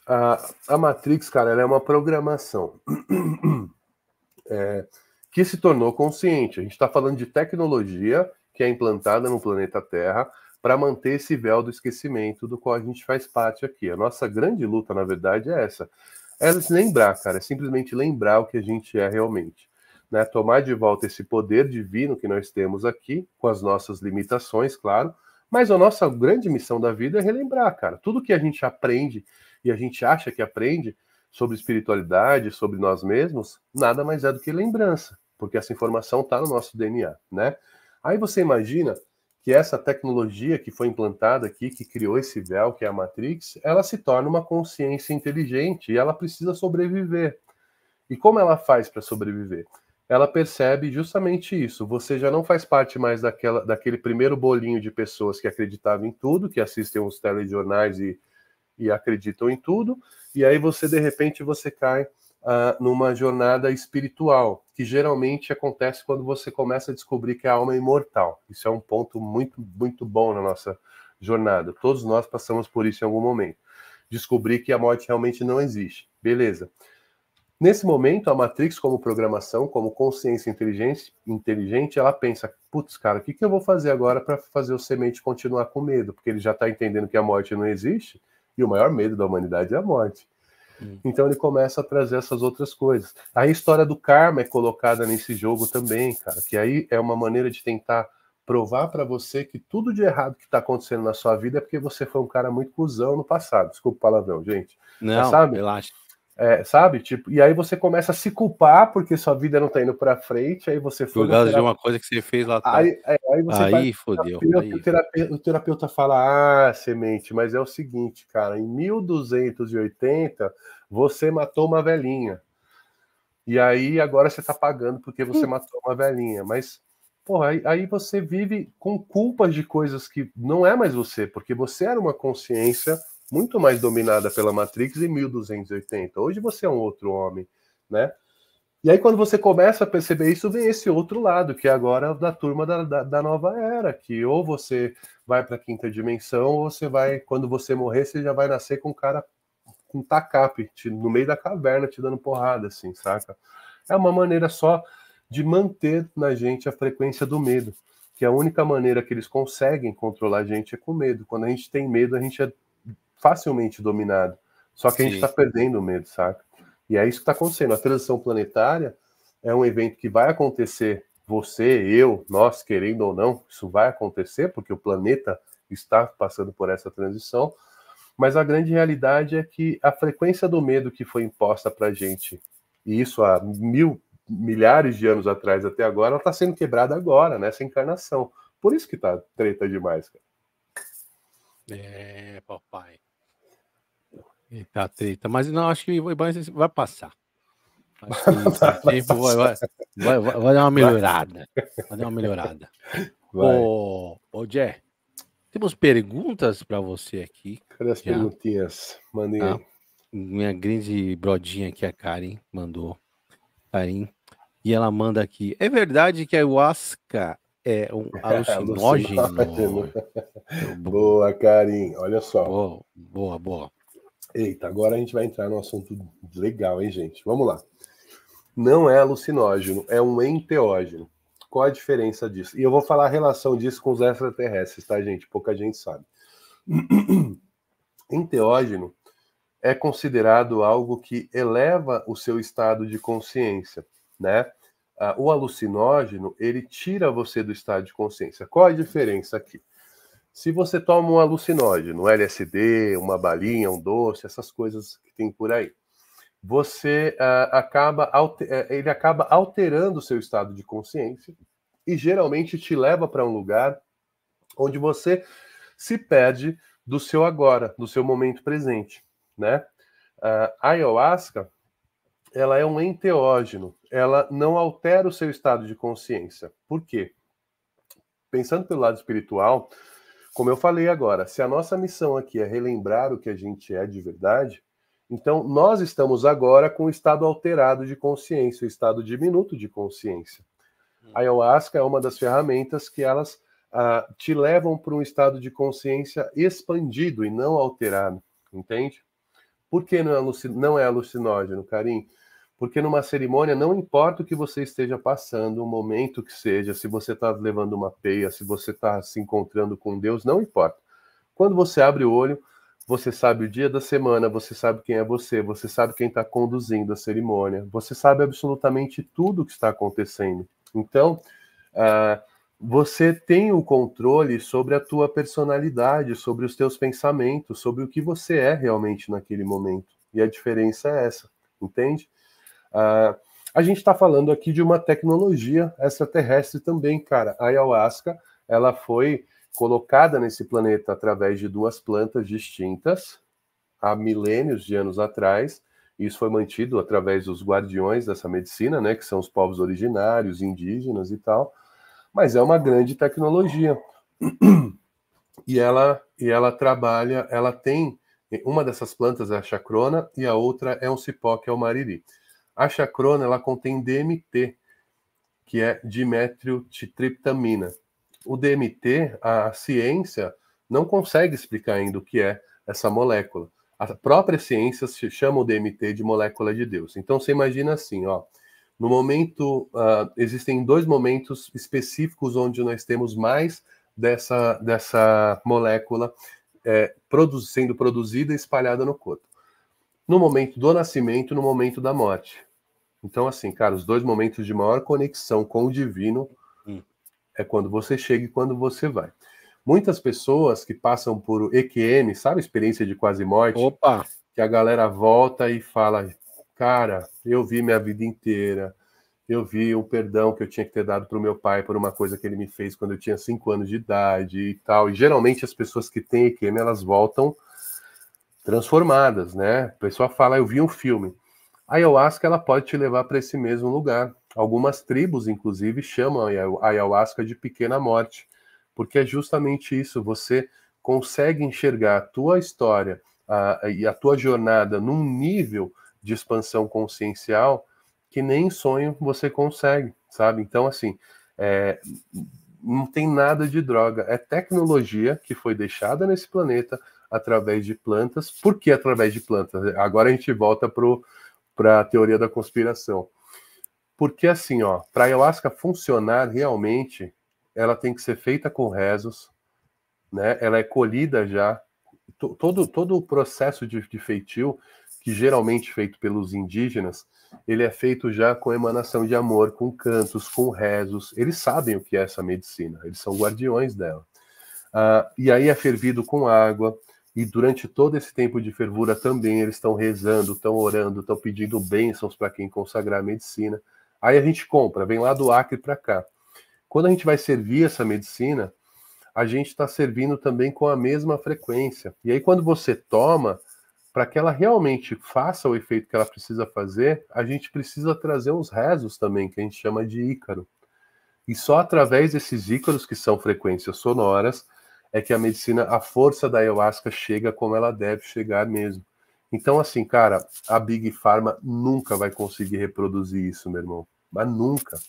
[SPEAKER 2] a, a Matrix, cara, ela é uma programação é, que se tornou consciente. A gente está falando de tecnologia que é implantada no planeta Terra para manter esse véu do esquecimento do qual a gente faz parte aqui. A nossa grande luta, na verdade, é essa. É se lembrar, cara, é simplesmente lembrar o que a gente é realmente. Né? Tomar de volta esse poder divino que nós temos aqui, com as nossas limitações, claro, mas a nossa grande missão da vida é relembrar, cara, tudo que a gente aprende e a gente acha que aprende sobre espiritualidade, sobre nós mesmos, nada mais é do que lembrança, porque essa informação está no nosso DNA, né? Aí você imagina que essa tecnologia que foi implantada aqui, que criou esse véu, que é a Matrix, ela se torna uma consciência inteligente e ela precisa sobreviver. E como ela faz para sobreviver? Ela percebe justamente isso. Você já não faz parte mais daquela, daquele primeiro bolinho de pessoas que acreditavam em tudo, que assistem os telejornais e e acreditam em tudo, e aí você de repente você cai uh, numa jornada espiritual, que geralmente acontece quando você começa a descobrir que a alma é imortal. Isso é um ponto muito muito bom na nossa jornada. Todos nós passamos por isso em algum momento. Descobrir que a morte realmente não existe. Beleza. Nesse momento, a Matrix, como programação, como consciência inteligente, inteligente ela pensa: putz, cara, o que, que eu vou fazer agora para fazer o semente continuar com medo? Porque ele já está entendendo que a morte não existe. E o maior medo da humanidade é a morte. Hum. Então ele começa a trazer essas outras coisas. A história do karma é colocada nesse jogo também, cara, que aí é uma maneira de tentar provar para você que tudo de errado que está acontecendo na sua vida é porque você foi um cara muito cuzão no passado. Desculpa o palavrão, gente. Não, Mas, sabe? relaxa. É, sabe? Tipo, e aí você começa a se culpar porque sua vida não tá indo para frente, aí você foi Por causa de uma
[SPEAKER 1] coisa que você fez lá atrás. Aí, é, Aí você Aí vai, fodeu. Terapeuta, aí, o,
[SPEAKER 2] terapeuta, o, terapeuta, fala: Ah, semente, mas é o seguinte, cara, em 1280 você matou uma velhinha. E aí agora você tá pagando porque você hum. matou uma velhinha. Mas, porra, aí, aí você vive com culpas de coisas que não é mais você, porque você era uma consciência muito mais dominada pela Matrix em 1280. Hoje você é um outro homem, né? E aí, quando você começa a perceber isso, vem esse outro lado, que é agora da turma da, da, da nova era, que ou você vai para a quinta dimensão, ou você vai, quando você morrer, você já vai nascer com um cara com um tacape no meio da caverna, te dando porrada, assim, saca? É uma maneira só de manter na gente a frequência do medo, que a única maneira que eles conseguem controlar a gente é com medo. Quando a gente tem medo, a gente é facilmente dominado. Só que Sim. a gente está perdendo o medo, saca? E é isso que está acontecendo. A transição planetária é um evento que vai acontecer, você, eu, nós, querendo ou não, isso vai acontecer, porque o planeta está passando por essa transição. Mas a grande realidade é que a frequência do medo que foi imposta para a gente, e isso há mil, milhares de anos atrás até agora, ela está sendo quebrada agora, nessa encarnação. Por isso que está treta demais, cara.
[SPEAKER 1] É, papai. E tá treta. Mas não, acho que o Ibanez vai passar. Vai, vai, vai, vai, dar uma melhorada. Vai dar uma melhorada. Ô, ô Jé, temos perguntas para você aqui. Cadê as já? perguntinhas? Mandei ah, Minha grande brodinha aqui, a Karen, mandou. Karen. E ela manda aqui. É verdade que a ayahuasca é um é, alucinógeno?
[SPEAKER 2] alucinógeno. Então, boa, Karen. Olha só. Boa, boa. boa. Eita, agora a gente vai entrar num assunto legal, hein, gente? Vamos lá. Não é alucinógeno, é um enteógeno. Qual a diferença disso? E eu vou falar a relação disso com os extraterrestres, tá, gente? Pouca gente sabe. enteógeno é considerado algo que eleva o seu estado de consciência, né? Ah, o alucinógeno, ele tira você do estado de consciência. Qual a diferença aqui? Se você toma um alucinógeno, um LSD, uma balinha, um doce, essas coisas que tem por aí, você uh, acaba eh, ele acaba alterando o seu estado de consciência e geralmente te leva para um lugar onde você se perde do seu agora, do seu momento presente, né? Uh, a ayahuasca, ela é um enteógeno, ela não altera o seu estado de consciência. Por quê? Pensando pelo lado espiritual, como eu falei agora, se a nossa missão aqui é relembrar o que a gente é de verdade, então nós estamos agora com o estado alterado de consciência, o estado diminuto de consciência. Hum. A ayahuasca é uma das ferramentas que elas ah, te levam para um estado de consciência expandido e não alterado, entende? Por que não é, é alucinógeno, Karim? Porque numa cerimônia, não importa o que você esteja passando, o momento que seja, se você está levando uma peia, se você está se encontrando com Deus, não importa. Quando você abre o olho, você sabe o dia da semana, você sabe quem é você, você sabe quem está conduzindo a cerimônia, você sabe absolutamente tudo o que está acontecendo. Então, uh, você tem o controle sobre a tua personalidade, sobre os teus pensamentos, sobre o que você é realmente naquele momento. E a diferença é essa, entende? Uh, a gente está falando aqui de uma tecnologia extraterrestre também, cara. A ayahuasca, ela foi colocada nesse planeta através de duas plantas distintas há milênios de anos atrás. Isso foi mantido através dos guardiões dessa medicina, né, que são os povos originários, indígenas e tal. Mas é uma grande tecnologia. E ela e ela trabalha, ela tem uma dessas plantas é a chacrona e a outra é um cipó que é o mariri. A chacrona ela contém DMT, que é dimetriotitriptamina. O DMT, a ciência não consegue explicar ainda o que é essa molécula. A própria ciência se chama o DMT de molécula de Deus. Então você imagina assim, ó, no momento uh, existem dois momentos específicos onde nós temos mais dessa dessa molécula é, sendo produzida e espalhada no corpo. No momento do nascimento, no momento da morte. Então, assim, cara, os dois momentos de maior conexão com o divino hum. é quando você chega e quando você vai. Muitas pessoas que passam por EQM, sabe, experiência de quase morte, Opa. que a galera volta e fala, cara, eu vi minha vida inteira, eu vi o perdão que eu tinha que ter dado para o meu pai por uma coisa que ele me fez quando eu tinha cinco anos de idade e tal. E geralmente as pessoas que têm EQM, elas voltam transformadas, né? A pessoa fala, eu vi um filme. A ayahuasca ela pode te levar para esse mesmo lugar. Algumas tribos, inclusive, chamam a ayahuasca de pequena morte, porque é justamente isso. Você consegue enxergar a tua história a, e a tua jornada num nível de expansão consciencial que nem sonho você consegue, sabe? Então, assim, é, não tem nada de droga, é tecnologia que foi deixada nesse planeta através de plantas. Por que através de plantas? Agora a gente volta para o para a teoria da conspiração. Porque assim, ó, para a ayahuasca funcionar realmente, ela tem que ser feita com rezos, né? Ela é colhida já todo todo o processo de, de feitio que geralmente feito pelos indígenas, ele é feito já com emanação de amor, com cantos, com rezos. Eles sabem o que é essa medicina, eles são guardiões dela. Ah, e aí é fervido com água, e durante todo esse tempo de fervura também eles estão rezando, estão orando, estão pedindo bênçãos para quem consagrar a medicina. Aí a gente compra, vem lá do Acre para cá. Quando a gente vai servir essa medicina, a gente está servindo também com a mesma frequência. E aí quando você toma, para que ela realmente faça o efeito que ela precisa fazer, a gente precisa trazer os rezos também, que a gente chama de ícaro. E só através desses ícaros, que são frequências sonoras, é que a medicina, a força da ayahuasca chega como ela deve chegar mesmo. Então, assim, cara, a Big Pharma nunca vai conseguir reproduzir isso, meu irmão. Mas nunca.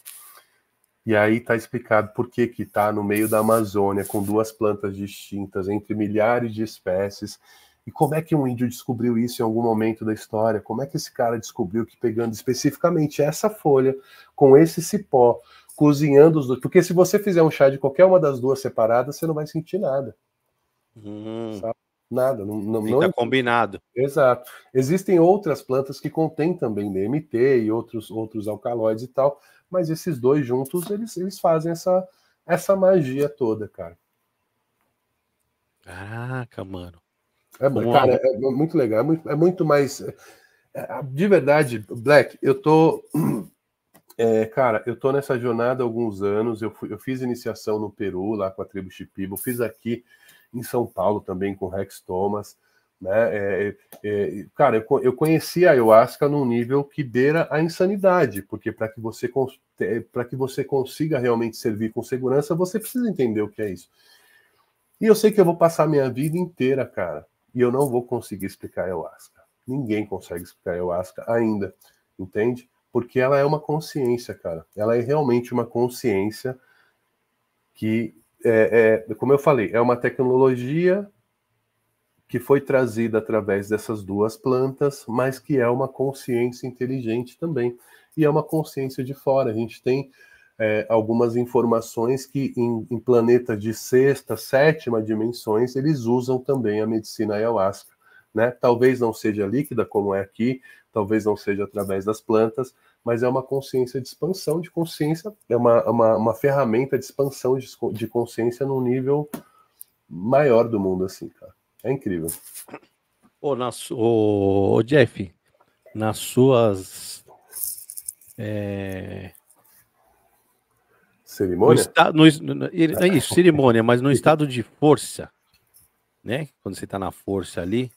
[SPEAKER 2] E aí tá explicado por que que tá no meio da Amazônia, com duas plantas distintas, entre milhares de espécies. E como é que um índio descobriu isso em algum momento da história? Como é que esse cara descobriu que pegando especificamente essa folha, com esse cipó, cozinhando os dois. Porque se você fizer um chá de qualquer uma das duas separadas, você não vai sentir nada. Hum. Nada. Não, não, Fica não... combinado. Exato. Existem outras plantas que contêm também DMT e outros, outros alcaloides e tal, mas esses dois juntos, eles, eles fazem essa, essa magia toda, cara. Caraca, mano. É, cara, é, é, muito legal. É muito, é muito mais... É, de verdade, Black, eu tô... É, cara, eu tô nessa jornada há alguns anos. Eu, fui, eu fiz iniciação no Peru, lá com a tribo Shipibo. Fiz aqui em São Paulo também com o Rex Thomas. Né? É, é, é cara, eu, eu conheci a ayahuasca num nível que beira a insanidade, porque para que, você, que você consiga realmente servir com segurança, você precisa entender o que é isso. E eu sei que eu vou passar minha vida inteira, cara, e eu não vou conseguir explicar a ayahuasca. Ninguém consegue explicar a ayahuasca ainda, entende? porque ela é uma consciência, cara. Ela é realmente uma consciência que, é, é, como eu falei, é uma tecnologia que foi trazida através dessas duas plantas, mas que é uma consciência inteligente também. E é uma consciência de fora. A gente tem é, algumas informações que em, em planetas de sexta, sétima dimensões, eles usam também a medicina ayahuasca né? Talvez não seja líquida como é aqui, talvez não seja através das plantas, mas é uma consciência de expansão de consciência, é uma, uma, uma ferramenta de expansão de, de consciência num nível maior do mundo, assim, cara. É incrível.
[SPEAKER 1] Ô, na, ô, ô Jeff, nas suas. É... Cerimônia? No, no, no, é isso, cerimônia, mas no estado de força, né? Quando você está na força ali,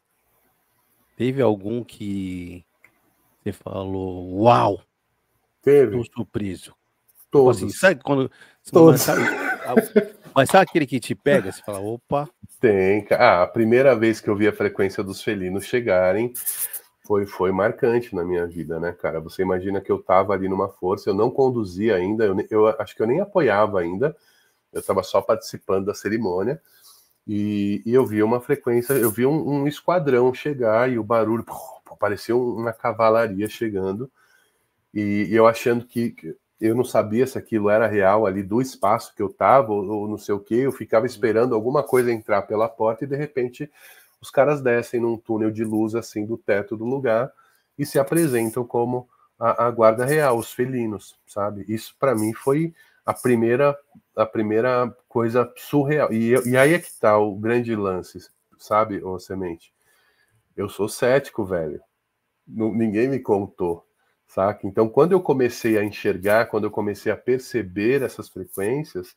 [SPEAKER 1] Teve algum que você falou, uau! Teve. Tô surpreso. Tipo Todos. Assim, sabe quando. Todos. Mas sabe, ah, mas sabe, aquele que te pega? Você fala, opa.
[SPEAKER 2] Tem, Ah, a primeira vez que eu vi a frequência dos felinos chegarem foi, foi marcante na minha vida, né, cara? Você imagina que eu tava ali numa força, eu não conduzia ainda, eu, eu acho que eu nem apoiava ainda, eu tava só participando da cerimônia. E, e, eu vi uma frequência, eu vi um, um esquadrão chegar e o barulho pareceu uma cavalaria chegando. E, e eu achando que, que, eu não sabia se aquilo era real ali do espaço que eu estava ou, ou, não sei o que. Eu ficava uhum. esperando alguma coisa entrar pela porta e de repente os caras descem num túnel de luz assim do teto do lugar e se apresentam como a, a guarda real, os felinos, sabe? Isso para mim foi a primeira a primeira coisa surreal. E, e aí é que tá o grande lance, sabe, ô Semente? Eu sou cético, velho. Ninguém me contou, saca? Então, quando eu comecei a enxergar, quando eu comecei a perceber essas frequências,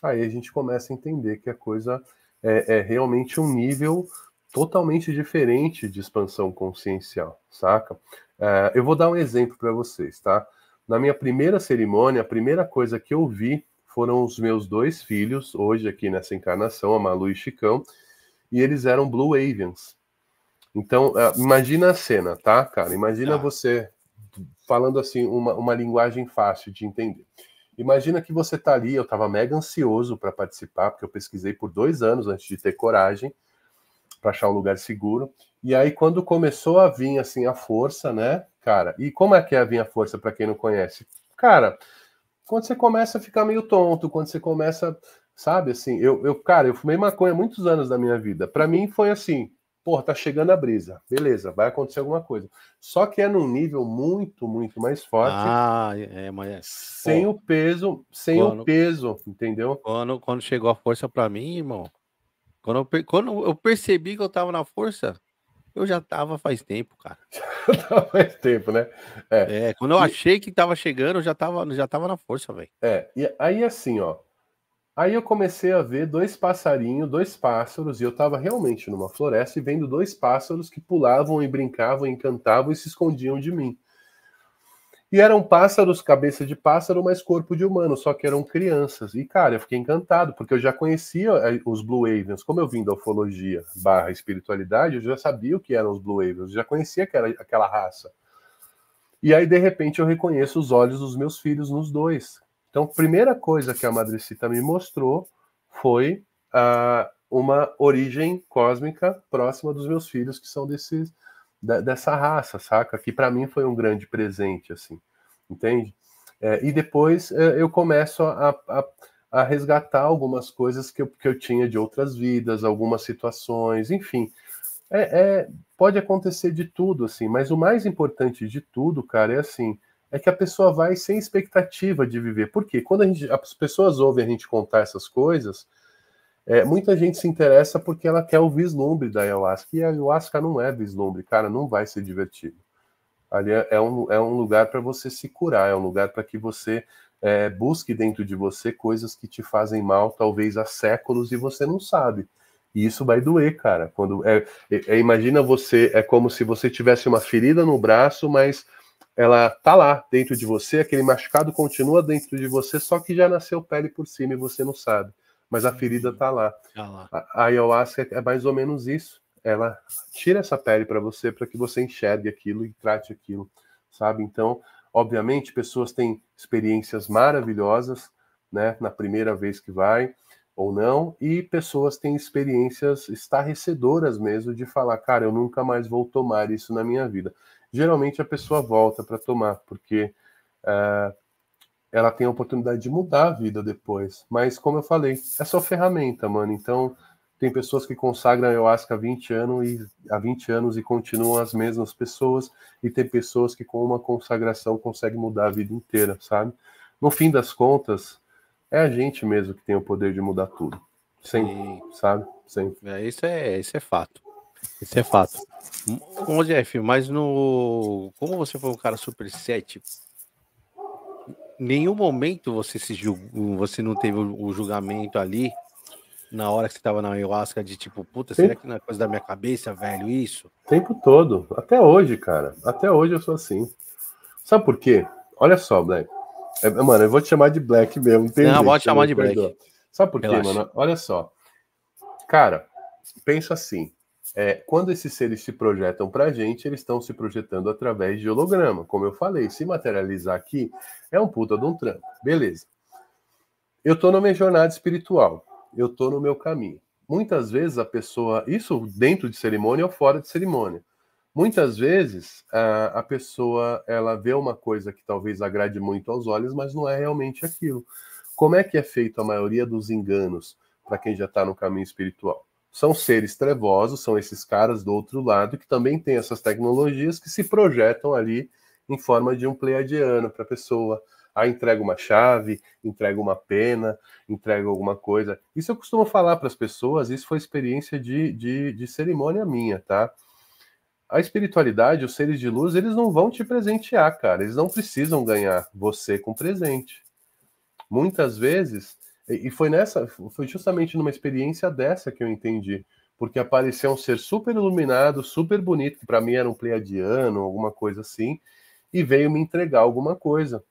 [SPEAKER 2] aí a gente começa a entender que a coisa é, é realmente um nível totalmente diferente de expansão consciencial, saca? Uh, eu vou dar um exemplo para vocês, tá? Na minha primeira cerimônia, a primeira coisa que eu vi foram os meus dois filhos, hoje aqui nessa encarnação, a Malu e Chicão, e eles eram Blue Avians. Então, é, imagina a cena, tá, cara? Imagina ah. você falando assim, uma, uma linguagem fácil de entender. Imagina que você tá ali, eu estava mega ansioso para participar, porque eu pesquisei por dois anos antes de ter coragem para achar um lugar seguro. E aí, quando começou a vir assim a força, né? cara. E como é que é a Vinha Força, para quem não conhece? Cara, quando você começa a ficar meio tonto, quando você começa, sabe, assim, eu, eu cara, eu fumei maconha muitos anos da minha vida. Para mim foi assim, porra, tá chegando a brisa, beleza, vai acontecer alguma coisa. Só que é num nível muito, muito mais forte. Ah, é, é mas é sem pô, o peso, sem quando, o
[SPEAKER 1] peso, entendeu? Quando, quando chegou a força para mim, irmão, quando eu, quando eu percebi que eu tava na força, eu já tava
[SPEAKER 2] faz tempo, cara. Já tava tá faz tempo, né? É, é quando eu e... achei que tava chegando, eu já tava, já tava na força, velho. É, e aí assim, ó. Aí eu comecei a ver dois passarinhos, dois pássaros, e eu tava realmente numa floresta e vendo dois pássaros que pulavam e brincavam e cantavam e se escondiam de mim. E eram pássaros, cabeça de pássaro, mas corpo de humano, só que eram crianças. E, cara, eu fiquei encantado, porque eu já conhecia eh, os Blue Avens. Como eu vim da ufologia barra espiritualidade, eu já sabia o que eram os Blue Avens, já conhecia aquela, aquela raça. E aí, de repente, eu reconheço os olhos dos meus filhos nos dois. Então, a primeira coisa que a Madrecita me mostrou foi uh, uma origem cósmica próxima dos meus filhos, que são desses dessa raça, saca? Que para mim foi um grande presente, assim, entende? É, e depois é, eu começo a, a, a, resgatar algumas coisas que eu, que eu tinha de outras vidas, algumas situações, enfim. É, é, pode acontecer de tudo, assim, mas o mais importante de tudo, cara, é assim, é que a pessoa vai sem expectativa de viver. Por quê? Quando gente, as pessoas ouvem a gente contar essas coisas, é, muita gente se interessa porque ela quer o vislumbre da ayahuasca, e a ayahuasca não é vislumbre, cara, não vai ser divertido. Ali é, é um, é um lugar para você se curar, é um lugar para que você é, busque dentro de você coisas que te fazem mal, talvez há séculos, e você não sabe. E isso vai doer, cara. Quando é, é, é, imagina você, é como se você tivesse uma ferida no braço, mas ela tá lá dentro de você, aquele machucado continua dentro de você, só que já nasceu pele por cima e você não sabe mas a ferida está lá. Tá lá. A, a ayahuasca é mais ou menos isso. Ela tira essa pele para você, para que você enxergue aquilo e trate aquilo, sabe? Então, obviamente, pessoas têm experiências maravilhosas, né, na primeira vez que vai ou não, e pessoas têm experiências estarrecedoras mesmo de falar, cara, eu nunca mais vou tomar isso na minha vida. Geralmente a pessoa volta para tomar, porque uh, ela tem a oportunidade de mudar a vida depois. Mas, como eu falei, é só ferramenta, mano. Então, tem pessoas que consagram ayahuasca há 20 anos e há 20 anos e continuam as mesmas pessoas, e tem pessoas que com uma consagração conseguem mudar a vida inteira, sabe? No fim das contas, é a gente mesmo que tem o poder de mudar tudo. Sempre, sabe? Sempre. É, isso é, isso é fato. Isso é fato.
[SPEAKER 1] Bom, Jeff, mas no. Como você foi um cara super cético, nenhum momento você se julgou, você não teve o julgamento ali
[SPEAKER 2] na hora que você tava na ayahuasca de tipo, puta, Tempo... será que não é coisa da minha cabeça, velho, isso? Tempo todo, até hoje, cara. Até hoje eu sou assim. Sabe por quê? Olha só, Black. É, mano, eu vou te chamar de Black mesmo. Tem não, jeito, te chamar de Black. Sabe por Relaxa. quê, mano? Olha só. Cara, pensa assim. É, quando esses seres se projetam para a gente, eles estão se projetando através de holograma. Como eu falei, se materializar aqui é um puta de um trampo. Beleza. Eu estou na minha jornada espiritual, eu estou no meu caminho. Muitas vezes a pessoa, isso dentro de cerimônia ou fora de cerimônia, muitas vezes a, a pessoa ela vê uma coisa que talvez agrade muito aos olhos, mas não é realmente aquilo. Como é que é feito a maioria dos enganos para quem já está no caminho espiritual? são seres trevosos, são esses caras do outro lado que também têm essas tecnologias que se projetam ali em forma de um pleiadiano para a pessoa. Ah, entrega uma chave, entrega uma pena, entrega alguma coisa. Isso eu costumo falar para as pessoas, isso foi experiência de, de, de cerimônia minha, tá? a espiritualidade, os seres de luz, eles não vão te presentear, cara. Eles não precisam ganhar você com presente. Muitas vezes, e foi nessa, foi justamente numa experiência dessa que eu entendi, porque apareceu um ser super iluminado, super bonito, que para mim era um pleiadiano, alguma coisa assim, e veio me entregar alguma coisa.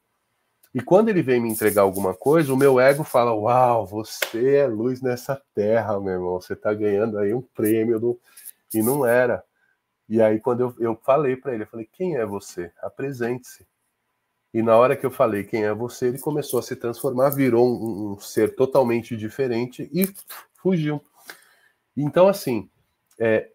[SPEAKER 2] E quando ele veio me entregar alguma coisa, o meu ego fala: Uau, você é luz nessa terra, meu irmão. Você está ganhando aí um prêmio. Do... E não era. E aí, quando eu, eu falei para ele, eu falei: Quem é você? Apresente-se. E na hora que eu falei quem é você, ele começou a se transformar, virou um, um ser totalmente diferente e fugiu. Então, assim, é,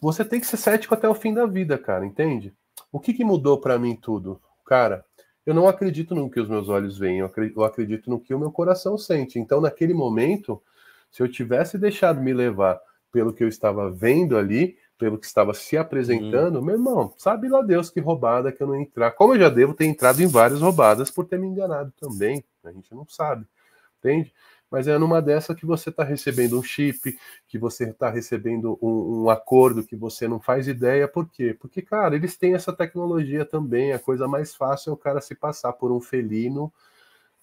[SPEAKER 2] você tem que ser cético até o fim da vida, cara, entende? O que, que mudou para mim tudo? Cara, eu não acredito no que os meus olhos veem, eu acredito no que o meu coração sente. Então, naquele momento, se eu tivesse deixado me levar pelo que eu estava vendo ali, pelo que estava se apresentando, hum. meu irmão, sabe lá Deus que roubada que eu não entrar. Como eu já devo ter entrado em várias roubadas por ter me enganado também, a gente não sabe, entende? Mas é numa dessa que você está recebendo um chip, que você está recebendo um, um, acordo que você não faz ideia, por quê? Porque, cara, eles têm essa tecnologia também, a coisa mais fácil é o cara se passar por um felino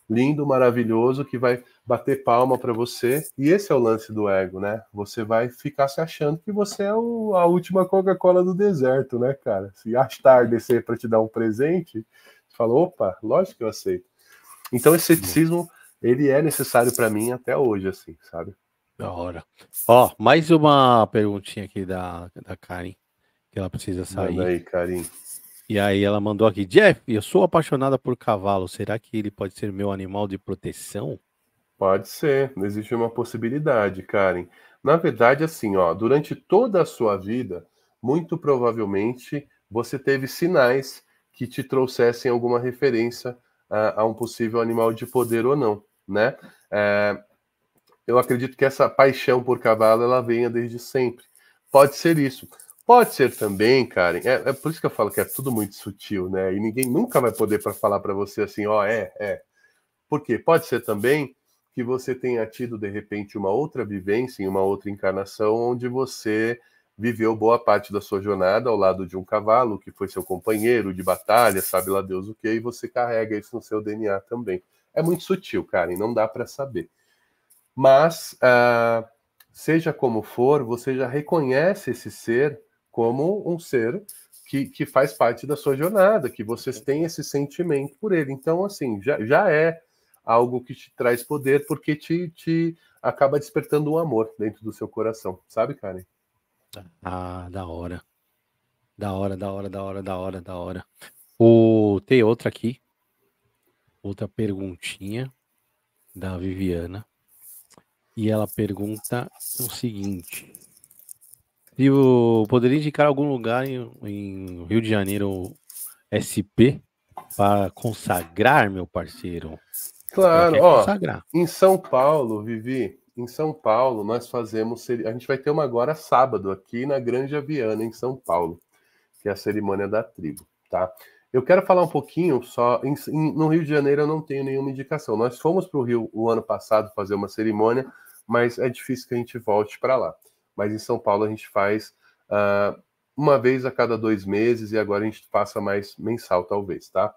[SPEAKER 2] lindo, maravilhoso, que vai bater palma para você. E esse é o lance do ego, né? Você vai ficar se achando que você é o, a última Coca-Cola do deserto, né, cara? Se a descer para te dar um presente, você fala, opa, lógico que eu aceito. Então esse ceticismo, ele é necessário para mim até hoje, assim, sabe? Da hora.
[SPEAKER 1] Ó, mais uma perguntinha aqui da, da Karen, que ela precisa sair. Manda aí, Karen. E aí ela mandou aqui, Jeff, eu sou apaixonada por cavalo, será que
[SPEAKER 2] ele pode ser meu animal de proteção? Pode ser, existe uma possibilidade, Karen. Na verdade, assim, ó, durante toda a sua vida, muito provavelmente você teve sinais que te trouxessem alguma referência a, a um possível animal de poder ou não, né? É, eu acredito que essa paixão por cavalo ela venha desde sempre. Pode ser isso. Pode ser também, Karen. É, é por isso que eu falo que é tudo muito sutil, né? E ninguém nunca vai poder para falar para você assim, ó, oh, é, é. Por quê? Pode ser também que você tenha tido, de repente, uma outra vivência em uma outra encarnação, onde você viveu boa parte da sua jornada ao lado de um cavalo, que foi seu companheiro de batalha, sabe lá Deus o que, e você carrega isso no seu DNA também. É muito sutil, cara, e não dá para saber. Mas, uh, seja como for, você já reconhece esse ser como um ser que, que faz parte da sua jornada, que vocês têm esse sentimento por ele. Então, assim, já, já é algo que te traz poder, porque te, te acaba despertando um amor dentro do seu coração, sabe, Karen? Ah, da hora. Da
[SPEAKER 1] hora, da hora, da hora, da hora, da hora. O... Tem outra aqui. Outra perguntinha da Viviana. E ela pergunta o seguinte. eu Poderia indicar algum lugar em, em Rio de Janeiro SP para consagrar, meu
[SPEAKER 2] parceiro? É claro, é? ó, em São Paulo, Vivi, em São Paulo nós fazemos, a gente vai ter uma agora sábado aqui na Granja Aviana, em São Paulo, que é a cerimônia da tribo, tá? Eu quero falar um pouquinho só, em, no Rio de Janeiro eu não tenho nenhuma indicação, nós fomos para o Rio o ano passado fazer uma cerimônia, mas é difícil que a gente volte para lá, mas em São Paulo a gente faz uh, uma vez a cada dois meses e agora a gente passa mais mensal talvez, tá?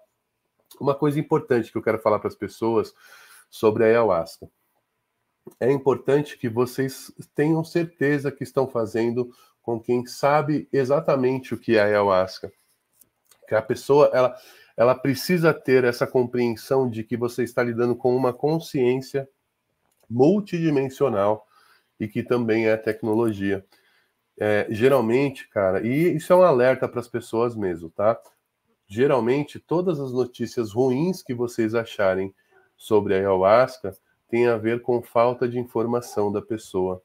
[SPEAKER 2] Uma coisa importante que eu quero falar para as pessoas sobre a ayahuasca. É importante que vocês tenham certeza que estão fazendo com quem sabe exatamente o que é a ayahuasca. Que a pessoa ela, ela precisa ter essa compreensão de que você está lidando com uma consciência multidimensional e que também é tecnologia. É, geralmente, cara, e isso é um alerta para as pessoas mesmo, tá? Geralmente, todas as notícias ruins que vocês acharem sobre a ayahuasca têm a ver com falta de informação da pessoa,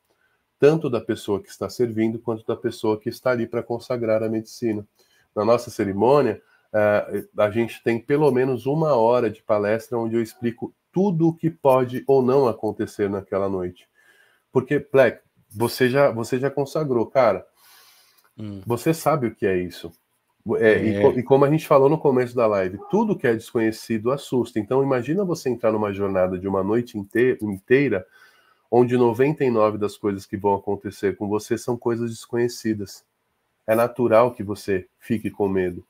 [SPEAKER 2] tanto da pessoa que está servindo quanto da pessoa que está ali para consagrar a medicina. Na nossa cerimônia, eh, a gente tem pelo menos uma hora de palestra onde eu explico tudo o que pode ou não acontecer naquela noite. Porque, Black, você já, você já consagrou, cara. Hum. Você sabe o que é isso. É, é. E, é. e, como a gente falou no começo da live, tudo que é desconhecido assusta. Então imagina você entrar numa jornada de uma noite inteira, inteira onde 99 das coisas que vão acontecer com você são coisas desconhecidas. É natural que você fique com medo.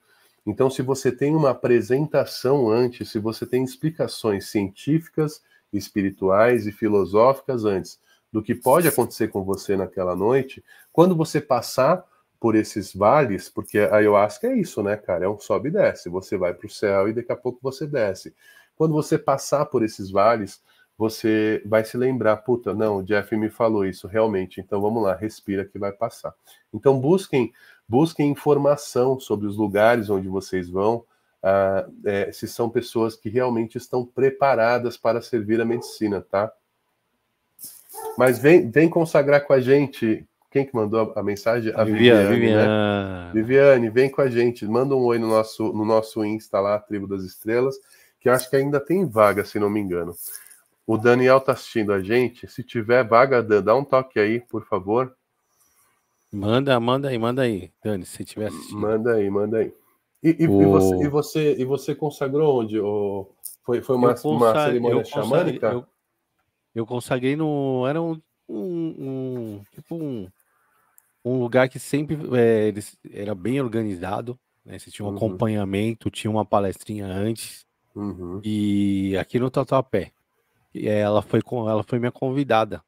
[SPEAKER 2] Então, se você tem uma apresentação antes, se você tem explicações científicas, espirituais e filosóficas antes do que pode acontecer com você naquela noite, quando você passar por esses vales, porque a ayahuasca é isso, né, cara? É um sobe e desce. Você vai para o céu e daqui a pouco você desce. Quando você passar por esses vales, você vai se lembrar, puta, não, o Jeff me falou isso realmente. Então vamos lá, respira que vai passar. Então busquem, busquem informação sobre os lugares onde vocês vão, ah, é, se são pessoas que realmente estão preparadas para servir a medicina, tá? Mas vem, vem consagrar com a gente, quem que mandou a mensagem? A Viviane. Viviane, né? Viviane vem com a gente. Manda um oi no nosso, no nosso Insta lá, Tribo das Estrelas, que acho que ainda tem vaga, se não me engano. O Daniel tá assistindo a gente. Se tiver vaga, dá um toque aí, por favor. Manda, manda aí, manda aí, Dani, se tiver assistindo. Manda aí, manda aí. E, e, o... e, você, e, você, e você consagrou onde? O... Foi, foi uma, consagre, uma cerimônia xamânica? Eu,
[SPEAKER 1] eu, consagrei no. Era um. um, um tipo um um lugar que sempre é, era bem organizado, né? Você tinha um uhum. acompanhamento, tinha uma palestrinha antes. Uhum. E aqui no Tatuapé. E ela foi com ela foi minha convidada.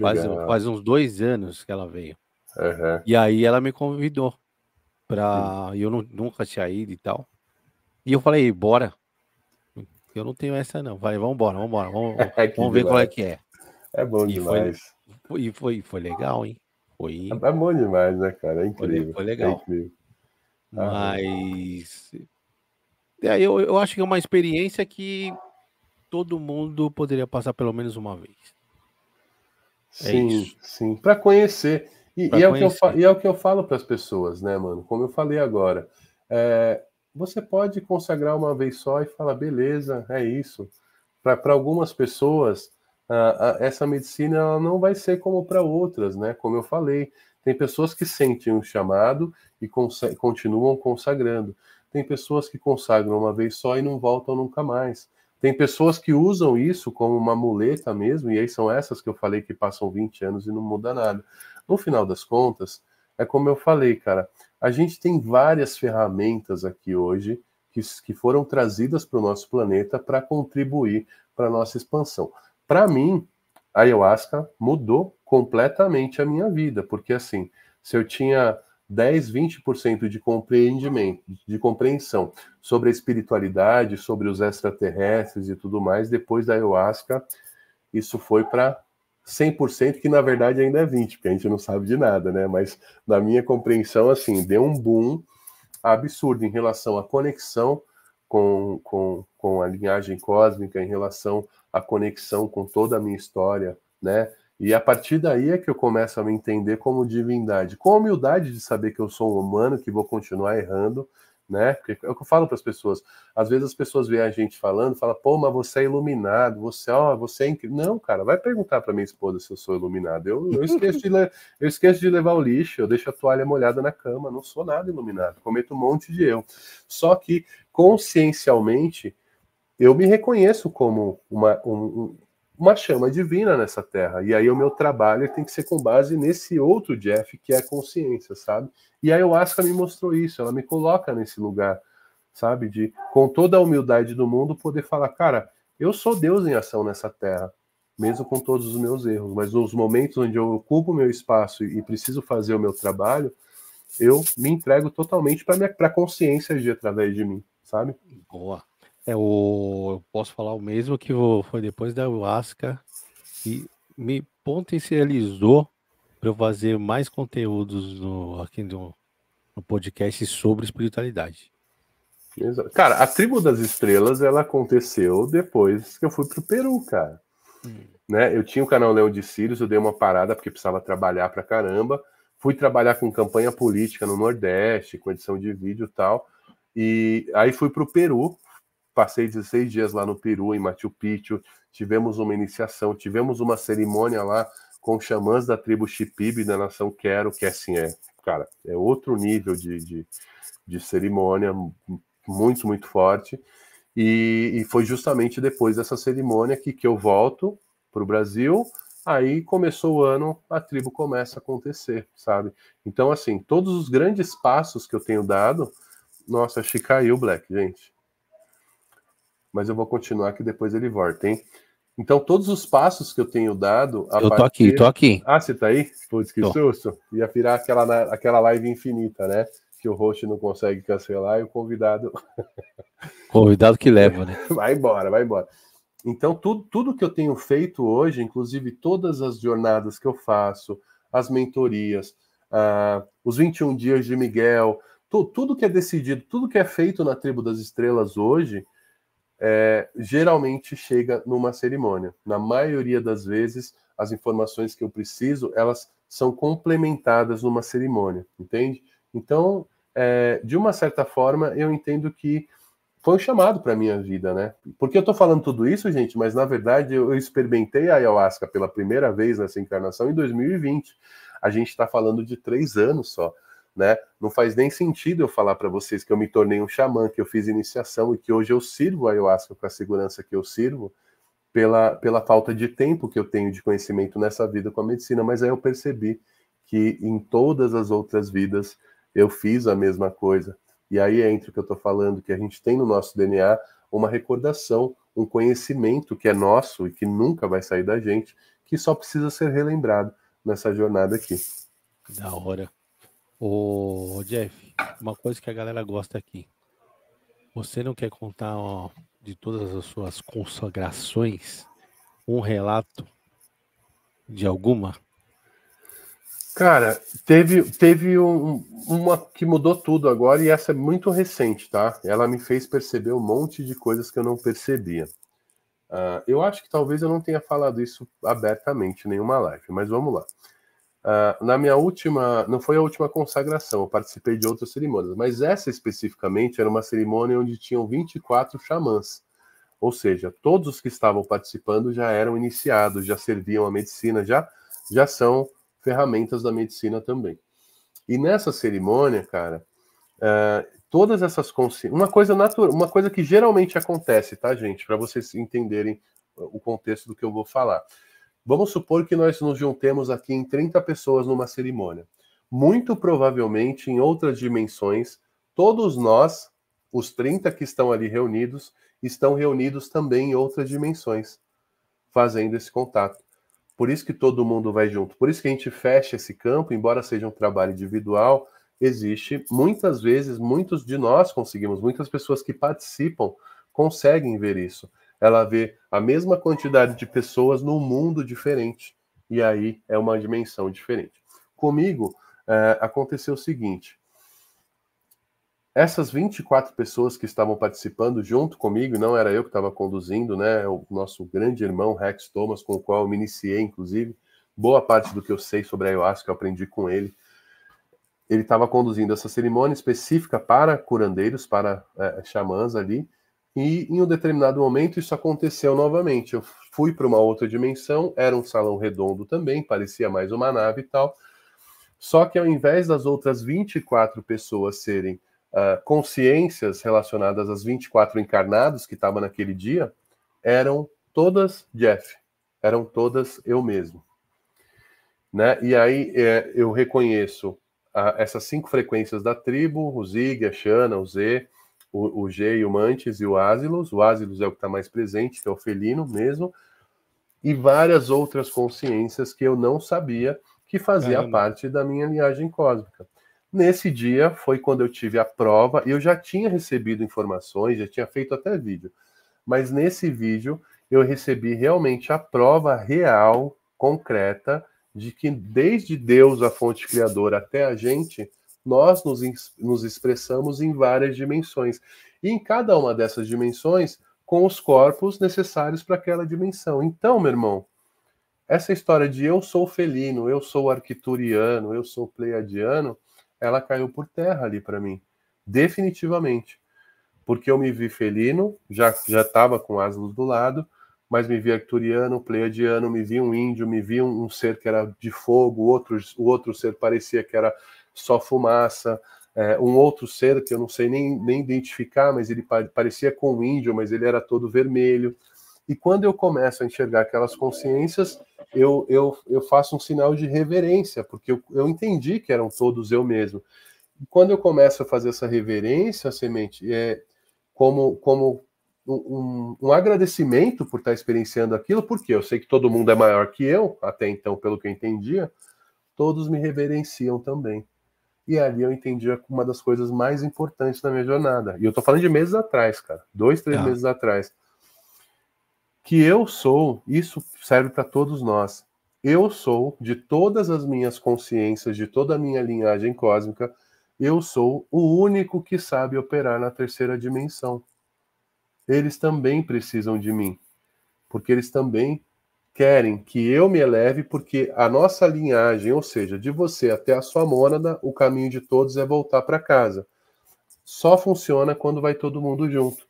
[SPEAKER 1] Faz, faz, uns dois anos que ela veio. Uhum. E aí ela me convidou para hum. eu não, nunca tinha ido e tal. E eu falei, bora. Eu não tenho essa não. Vai, vamos embora, vamos embora. Vamos, é, ver qual é que é. É bom e demais. Foi, e foi, foi legal, hein? Foi. É, é bom
[SPEAKER 2] demais, né, cara? É incrível. Foi, foi é legal. É incrível. Mas. É, eu,
[SPEAKER 1] eu acho que é uma experiência que todo mundo poderia passar pelo menos uma vez.
[SPEAKER 2] É sim, sim. Para conhecer. E, pra e, conhecer. É e, É o que eu, falo para as pessoas, né, mano? Como eu falei agora. É, você pode consagrar uma vez só e falar, beleza, é isso. Para algumas pessoas, essa medicina ela não vai ser como para outras, né? Como eu falei, tem pessoas que sentem um chamado e cons continuam consagrando. Tem pessoas que consagram uma vez só e não voltam nunca mais. Tem pessoas que usam isso como uma muleta mesmo, e aí são essas que eu falei que passam 20 anos e não muda nada. No final das contas, é como eu falei, cara, a gente tem várias ferramentas aqui hoje que, que foram trazidas para o nosso planeta para contribuir para a nossa expansão. Para mim, a ayahuasca mudou completamente a minha vida, porque assim, se eu tinha 10, 20% de compreendimento, de compreensão sobre a espiritualidade, sobre os extraterrestres e tudo mais, depois da ayahuasca, isso foi para 100%, que na verdade ainda é 20%, porque a gente não sabe de nada, né? Mas na minha compreensão, assim, deu um boom absurdo em relação à conexão com, com, com a linhagem cósmica, em relação à conexão com toda a minha história, né? E a partir daí é que eu começo a me entender como divindade, com a humildade de saber que eu sou um humano, que vou continuar errando, né? Porque é o que eu falo para as pessoas. Às vezes as pessoas veem a gente falando, fala, pô, mas você é iluminado, você, ó, você é incrível. Não, cara, vai perguntar para minha esposa se eu sou iluminado. Eu, eu esqueço de le... eu esqueço de levar o lixo, eu deixo a toalha molhada na cama, não sou nada iluminado, cometo um monte de erro. Só que consciencialmente, eu me reconheço como uma, um, uma chama divina nessa terra. E aí o meu trabalho tem que ser com base nesse outro Jeff, que é a consciência, sabe? E a Ayahuasca me mostrou isso, ela me coloca nesse lugar, sabe? De, com toda a humildade do mundo, poder falar, cara, eu sou Deus em ação nessa terra, mesmo com todos os meus erros. Mas nos momentos onde eu ocupo meu espaço e preciso fazer o meu trabalho, eu me entrego totalmente para a consciência agir através de mim sabe? Boa. É o,
[SPEAKER 1] eu posso falar o mesmo que foi depois da Ayahuasca e me potencializou para eu fazer mais conteúdos no, aqui no, no podcast sobre espiritualidade.
[SPEAKER 2] Exato. Cara, a Tribo das Estrelas ela aconteceu depois que eu fui pro Peru, cara. Hum. Né? Eu tinha o canal Leão de Sirius, eu dei uma parada porque precisava trabalhar pra caramba. Fui trabalhar com campanha política no Nordeste, com edição de vídeo e tal. E aí fui para o Peru, passei 16 dias lá no Peru, em Machu Picchu, tivemos uma iniciação, tivemos uma cerimônia lá com xamãs da tribo Shipibe, da nação Quero, que assim é, cara, é outro nível de, de, de cerimônia, muito, muito forte. E, e, foi justamente depois dessa cerimônia que, que eu volto para o Brasil. Aí começou o ano, a tribo começa a acontecer, sabe? Então, assim, todos os grandes passos que eu tenho dado, nossa, acho que caiu o Black, gente. Mas eu vou continuar que depois ele volta, hein? Então, todos os passos que eu tenho dado. eu tô aqui, tô aqui. Ah, você tá aí? Putz, que tô. susto. Ia virar aquela, aquela live infinita, né? Que o host não consegue cancelar e o convidado.
[SPEAKER 1] convidado que leva, né?
[SPEAKER 2] Vai embora, vai embora. Então, tudo, tudo que eu tenho feito hoje, inclusive todas as jornadas que eu faço, as mentorias, uh, os 21 dias de Miguel, tu, tudo que é decidido, tudo que é feito na tribo das estrelas hoje, é, geralmente chega numa cerimônia. Na maioria das vezes, as informações que eu preciso, elas são complementadas numa cerimônia, entende? Então, é, de uma certa forma, eu entendo que foi um chamado para minha vida, né? Porque eu estou falando tudo isso, gente, mas na verdade eu, eu experimentei a ayahuasca pela primeira vez nessa encarnação em 2020. A gente está falando de três anos só né? Não faz nem sentido eu falar para vocês que eu me tornei um xamã, que eu fiz iniciação e que hoje eu sirvo a ayahuasca com a segurança que eu sirvo pela, pela falta de tempo que eu tenho de conhecimento nessa vida com a medicina, mas aí eu percebi que em todas as outras vidas eu fiz a mesma coisa. E aí é entra o que eu estou falando, que a gente tem no nosso DNA uma recordação, um conhecimento que é nosso e que nunca vai sair da gente, que só precisa ser relembrado nessa jornada aqui. Da hora. Ô,
[SPEAKER 1] Jeff, uma coisa que a galera gosta aqui. Você não quer contar ó, de todas as
[SPEAKER 2] suas consagrações um relato de alguma? Cara, teve, teve um, uma que mudou tudo agora e essa é muito recente, tá? Ela me fez perceber um monte de coisas que eu não percebia. Uh, eu acho que talvez eu não tenha falado isso abertamente em nenhuma live, mas vamos lá. Ah, na minha última, não foi a última consagração, eu participei de outras cerimônias, mas essa especificamente era uma cerimônia onde tinham 24 xamãs, ou seja, todos os que estavam participando já eram iniciados, já serviam a medicina, já, já são ferramentas da medicina também. E nessa cerimônia, cara, uh, todas essas consciências, uma coisa natural, uma coisa que geralmente acontece, tá, gente, para vocês entenderem o contexto do que eu vou falar Vamos supor que nós nos juntemos aqui em 30 pessoas numa cerimônia. Muito provavelmente, em outras dimensões, todos nós, os 30 que estão ali reunidos, estão reunidos também em outras dimensões, fazendo esse contato. Por isso que todo mundo vai junto. Por isso que a gente fecha esse campo, embora seja um trabalho individual, existe muitas vezes, muitos de nós conseguimos, muitas pessoas que participam conseguem ver isso ela vê a mesma quantidade de pessoas num mundo diferente. E aí é uma dimensão diferente. Comigo, é, aconteceu o seguinte: essas 24 pessoas que estavam participando junto comigo, não era eu que estava conduzindo, né? O nosso grande irmão Rex Thomas, com o qual eu me iniciei, inclusive. Boa parte do que eu sei sobre a ayahuasca eu aprendi com ele. Ele estava conduzindo essa cerimônia específica para curandeiros, para é, xamãs ali. E em um determinado momento isso aconteceu novamente. Eu fui para uma outra dimensão, era um salão redondo também, parecia mais uma nave e tal. Só que ao invés das outras 24 pessoas serem uh, consciências relacionadas às 24 encarnados que estavam naquele dia, eram todas Jeff, eram todas eu mesmo. Né? E aí é, eu reconheço uh, essas cinco frequências da tribo, o Zig, a Shana, o Z, o, o G e o Mantis e o Asilos. O Asilos é o que está mais presente, que é o felino mesmo. E várias outras consciências que eu não sabia que fazia Caramba. parte da minha linhagem cósmica. Nesse dia foi quando eu tive a prova, e eu já tinha recebido informações, já tinha feito até vídeo, mas nesse vídeo eu recebi realmente a prova real, concreta, de que desde Deus, a fonte criadora, até a gente, nós nos, nos expressamos em várias dimensões. E em cada uma dessas dimensões, com os corpos necessários para aquela dimensão. Então, meu irmão, essa história de eu sou felino, eu sou arquituriano, eu sou pleiadiano, ela caiu por terra ali para mim, definitivamente. Porque eu me vi felino, já já estava com asnos do lado, mas me vi arcturiano, pleiadiano, me vi um índio, me vi um, um ser que era de fogo, outro, o outro ser parecia que era só fumaça. É, um outro ser que eu não sei nem, nem identificar, mas ele parecia com um índio, mas ele era todo vermelho. E quando eu começo a enxergar aquelas consciências, eu, eu, eu faço um sinal de reverência, porque eu, eu entendi que eram todos eu mesmo. E quando eu começo a fazer essa reverência, semente, é como, como um, um, agradecimento por estar experienciando aquilo, porque eu sei que todo mundo é maior que eu, até então, pelo que eu entendia, todos me reverenciam também. E ali eu entendi uma das coisas mais importantes da minha jornada. E eu tô falando de meses atrás, cara. Dois, três tá. meses atrás. Que eu sou, isso serve para todos nós. Eu sou, de todas as minhas consciências, de toda a minha linhagem cósmica, eu sou o único que sabe operar na terceira dimensão. Eles também precisam de mim, porque eles também querem que eu me eleve, porque a nossa linhagem, ou seja, de você até a sua mônada, o caminho de todos é voltar para casa. Só funciona quando vai todo mundo junto.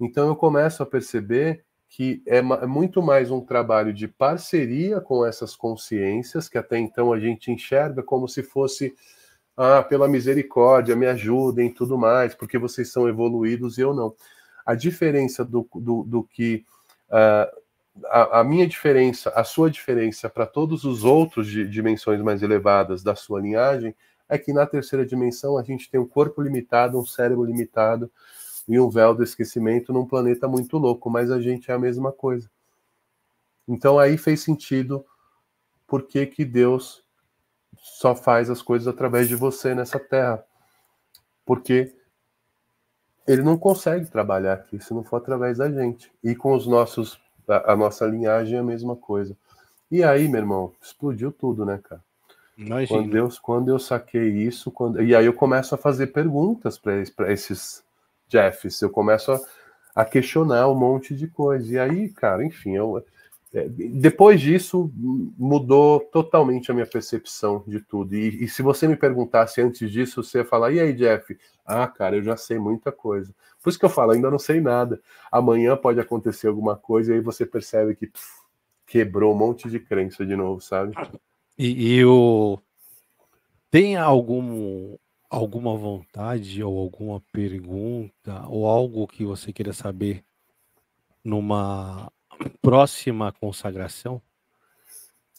[SPEAKER 2] Então eu começo a perceber que é, é muito mais um trabalho de parceria com essas consciências, que até então a gente enxerga como se fosse, ah, pela misericórdia, me ajudem tudo mais, porque vocês são evoluídos e eu não. A diferença do, do, do que uh, a, a, minha diferença, a sua diferença para todos os outros de dimensões mais elevadas da sua linhagem é que na terceira dimensão a gente tem um corpo limitado, um cérebro limitado e um véu do esquecimento num planeta muito louco, mas a gente é a mesma coisa. Então aí fez sentido por que, que Deus só faz as coisas através de você nessa terra. Porque ele não consegue trabalhar aqui se não for através da gente. E com os nossos a, a, nossa linhagem é a mesma coisa. E aí, meu irmão, explodiu tudo, né, cara? Imagina. Quando eu, quando eu saquei isso, quando, e aí eu começo a fazer perguntas para esses Jeffs, eu começo a, a, questionar um monte de coisa. E aí, cara, enfim, eu, é, depois disso, mudou totalmente a minha percepção de tudo. E, e, se você me perguntasse antes disso, você ia falar: e aí, Jeff? Ah, cara, eu já sei muita coisa. Por isso que eu falo: ainda não sei nada. Amanhã pode acontecer alguma coisa, e aí você percebe que pff, quebrou um monte de crença de novo, sabe?
[SPEAKER 1] E, e o. Tem algum, alguma vontade ou alguma pergunta ou algo que você queira saber numa próxima consagração?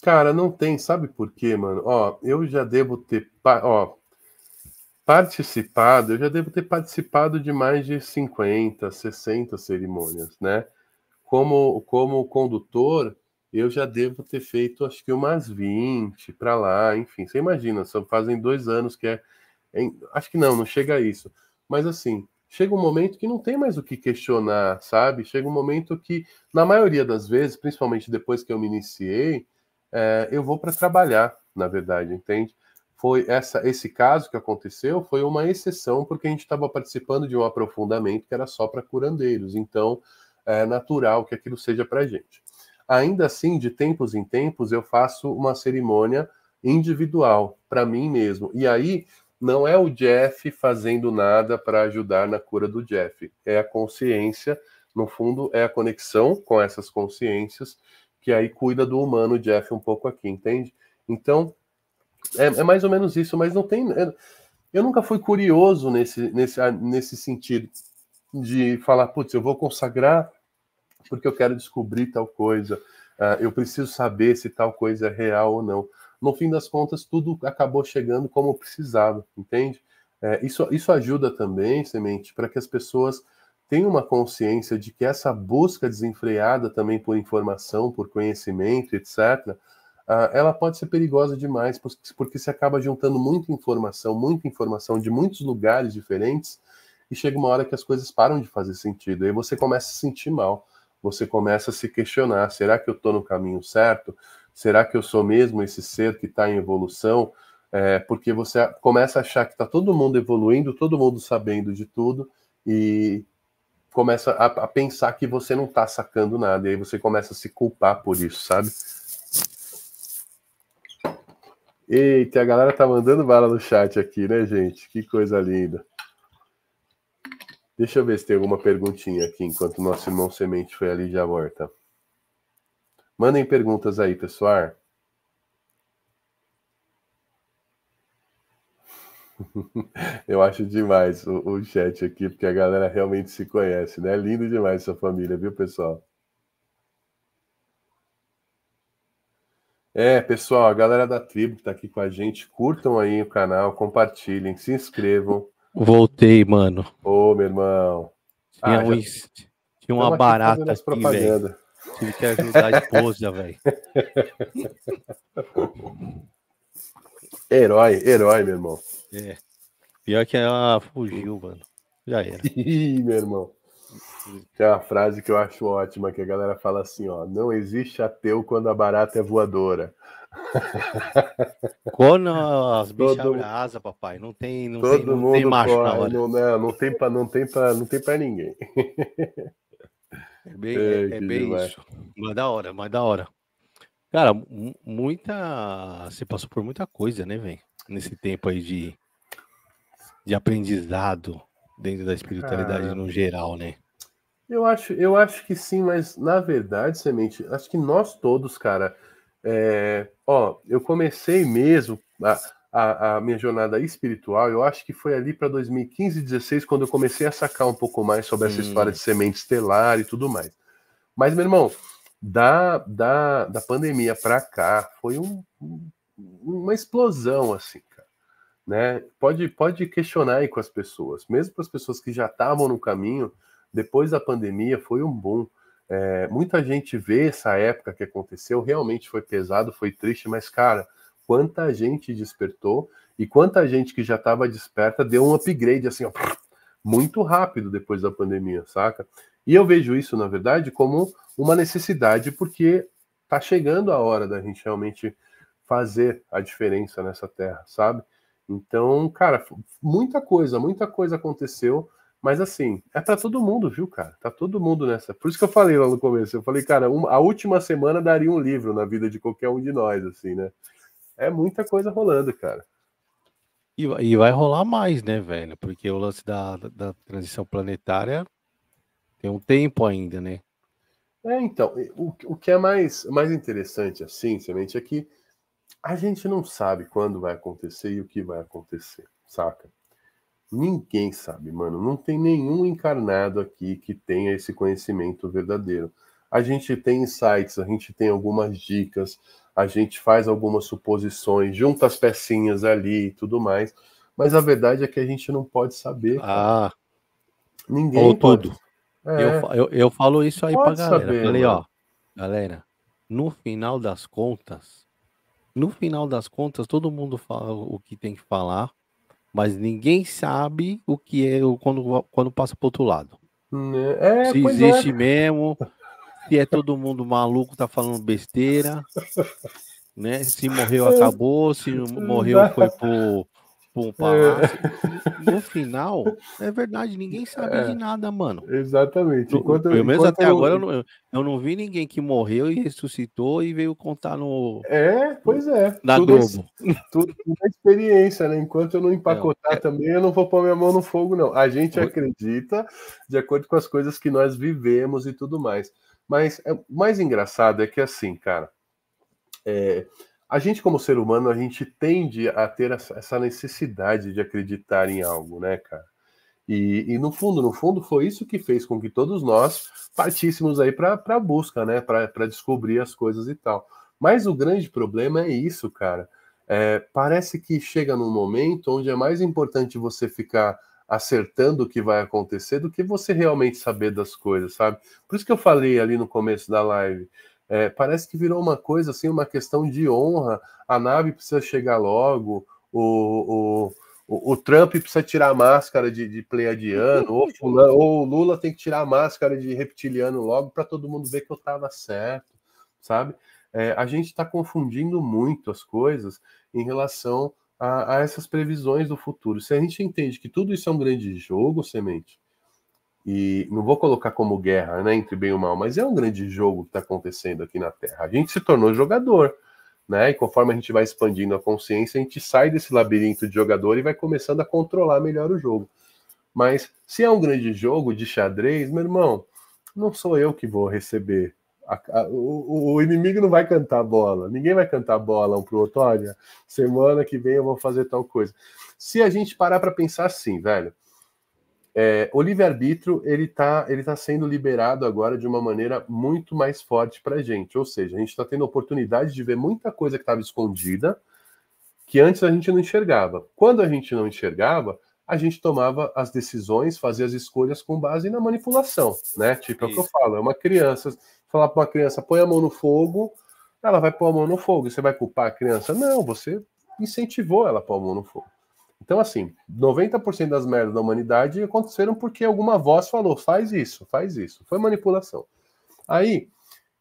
[SPEAKER 2] Cara, não tem, sabe por quê, mano? Ó, eu já devo ter, ó, participado, eu já devo ter participado de mais de 50, 60 cerimônias, né? Como como condutor, eu já devo ter feito acho que umas 20 para lá, enfim, você imagina, só fazem dois anos que é, é, acho que não, não chega a isso. Mas assim, chega um momento que não tem mais o que questionar, sabe? Chega um momento que, na maioria das vezes, principalmente depois que eu me iniciei, é, eu vou para trabalhar, na verdade, entende? Foi essa, esse caso que aconteceu foi uma exceção porque a gente estava participando de um aprofundamento que era só para curandeiros, então é natural que aquilo seja para gente. Ainda assim, de tempos em tempos, eu faço uma cerimônia individual para mim mesmo. E aí não é o Jeff fazendo nada para ajudar na cura do Jeff, é a consciência, no fundo, é a conexão com essas consciências que aí cuida do humano Jeff um pouco aqui, entende? Então, é, é mais ou menos isso, mas não tem. É, eu nunca fui curioso nesse, nesse, nesse sentido de falar, putz, eu vou consagrar porque eu quero descobrir tal coisa, uh, eu preciso saber se tal coisa é real ou não no fim das contas, tudo acabou chegando como precisava, entende? É, isso, isso ajuda também, Semente, para que as pessoas tenham uma consciência de que essa busca desenfreada também por informação, por conhecimento, etc., ah, ela pode ser perigosa demais, porque se acaba juntando muita informação, muita informação de muitos lugares diferentes, e chega uma hora que as coisas param de fazer sentido. Aí você começa a se sentir mal, você começa a se questionar: será que eu estou no caminho certo? Será que eu sou mesmo esse ser que está em evolução? É, porque você começa a achar que está todo mundo evoluindo, todo mundo sabendo de tudo e começa a, a pensar que você não está sacando nada. E aí você começa a se culpar por isso, sabe? Eita, a galera tá mandando bala no chat aqui, né, gente? Que coisa linda. Deixa eu ver se tem alguma perguntinha aqui enquanto nosso irmão semente foi ali já Tá? Mandem perguntas aí, pessoal. Eu acho demais o, o, chat aqui, porque a galera realmente se conhece, né? Lindo demais essa família, viu, pessoal? É, pessoal, a galera da tribo que tá aqui com a gente, curtam aí o canal, compartilhem, se inscrevam.
[SPEAKER 1] Voltei,
[SPEAKER 2] mano. Ô, meu irmão. Tinha, ah, um, já... tinha uma Estamos barata aqui, aqui Tive que ajudar a esposa, velho. Herói, herói, meu irmão. É. Pior que ela fugiu, mano. Já era. Ih, meu irmão. Tem uma frase que eu acho ótima, que a galera fala assim, ó, não existe ateu quando a barata é voadora.
[SPEAKER 1] Quando as bichas abrem
[SPEAKER 2] asa, papai, não tem, não todo tem, não mundo tem macho corre, Não, não, né, não tem para não tem para não tem para ninguém. É bem, é, é bem isso.
[SPEAKER 1] Mas da hora, mas da hora. Cara, muita. Você passou por muita coisa, né, velho? Nesse tempo aí de, de aprendizado dentro da espiritualidade no geral, né?
[SPEAKER 2] Eu acho, eu acho que sim, mas na verdade, Semente, acho que nós todos, cara. É, ó, eu comecei mesmo. A, a, a, minha jornada espiritual, eu acho que foi ali para 2015, 16, quando eu comecei a sacar um pouco mais sobre Sim. essa história de semente estelar e tudo mais. Mas, meu irmão, da, da, da pandemia para cá, foi um, um, uma explosão, assim, cara. Né? Pode, pode questionar aí com as pessoas, mesmo para as pessoas que já estavam no caminho, depois da pandemia foi um boom. É, muita gente vê essa época que aconteceu, realmente foi pesado, foi triste, mas, cara, quanta gente despertou e quanta gente que já estava desperta deu um upgrade assim, ó, muito rápido depois da pandemia, saca? E eu vejo isso, na verdade, como uma necessidade, porque tá chegando a hora da gente realmente fazer a diferença nessa terra, sabe? Então, cara, muita coisa, muita coisa aconteceu, mas assim, é para todo mundo, viu, cara? Tá todo mundo nessa. Por isso que eu falei lá no começo, eu falei, cara, uma, a última semana daria um livro na vida de qualquer um de nós, assim, né? é muita coisa rolando, cara.
[SPEAKER 1] E, e vai rolar mais, né, velho? Porque o lance
[SPEAKER 2] da, da, transição planetária tem um tempo ainda, né? É, então, o, o que é mais, mais interessante, assim, semente, é que a gente não sabe quando vai acontecer e o que vai acontecer, saca? Ninguém sabe, mano. Não tem nenhum encarnado aqui que tenha esse conhecimento verdadeiro. A gente tem insights, a gente tem algumas dicas, a gente faz algumas suposições, junta as pecinhas ali e tudo mais, mas a verdade é que a gente não pode saber. Cara. Ah, ninguém ou pode. tudo.
[SPEAKER 1] É. Eu, eu, eu, falo isso aí para galera. Saber, Falei, né? ó, galera, no final das contas, no final das contas, todo mundo fala o que tem que falar, mas ninguém sabe o que é quando, quando passa para outro lado.
[SPEAKER 2] Né? É, se existe é.
[SPEAKER 1] mesmo, se é todo mundo maluco, tá falando besteira, né? Se morreu, acabou, se morreu, foi pro, pro um é. palácio. No final, é verdade, ninguém sabe é. de nada, mano. Exatamente. Enquanto, Pelo menos enquanto até eu... agora eu não, eu não, vi ninguém que morreu e ressuscitou e veio contar no.
[SPEAKER 2] É, pois é. Na tudo, Globo. Tudo na é experiência, né? Enquanto eu não empacotar é, é. também, eu não vou pôr minha mão no fogo, não. A gente acredita de acordo com as coisas que nós vivemos e tudo mais. Mas é, o mais engraçado é que, assim, cara, é, a gente, como ser humano, a gente tende a ter essa necessidade de acreditar em algo, né, cara? E, e no fundo, no fundo, foi isso que fez com que todos nós partíssemos aí para a busca, né? Para descobrir as coisas e tal. Mas o grande problema é isso, cara. É, parece que chega num momento onde é mais importante você ficar acertando o que vai acontecer do que você realmente saber das coisas, sabe? Por isso que eu falei ali no começo da live. É, parece que virou uma coisa assim, uma questão de honra. A nave precisa chegar logo, o, o, o Trump precisa tirar a máscara de, de pleiadiano, ou, fulano, ou o Lula tem que tirar a máscara de reptiliano logo para todo mundo ver que eu estava certo, sabe? É, a gente está confundindo muito as coisas em relação a, a, essas previsões do futuro. Se a gente entende que tudo isso é um grande jogo, semente, e não vou colocar como guerra, né, entre bem e mal, mas é um grande jogo que está acontecendo aqui na Terra. A gente se tornou jogador, né? E conforme a gente vai expandindo a consciência, a gente sai desse labirinto de jogador e vai começando a controlar melhor o jogo. Mas se é um grande jogo de xadrez, meu irmão, não sou eu que vou receber a, a, o, o, inimigo não vai cantar bola, ninguém vai cantar bola um pro outro. Olha, semana que vem eu vou fazer tal coisa. Se a gente parar para pensar assim, velho, é, o livre-arbítrio ele tá, ele tá sendo liberado agora de uma maneira muito mais forte para gente. Ou seja, a gente está tendo oportunidade de ver muita coisa que estava escondida que antes a gente não enxergava. Quando a gente não enxergava, a gente tomava as decisões, fazia as escolhas com base na manipulação, né? Tipo, é o que eu falo, é uma criança falar para uma criança, põe a mão no fogo, ela vai pôr a mão no fogo. Você vai culpar a criança? Não, você incentivou ela a pôr a mão no fogo. Então, assim, 90% das merdas da humanidade aconteceram porque alguma voz falou: faz isso, faz isso. Foi manipulação. Aí,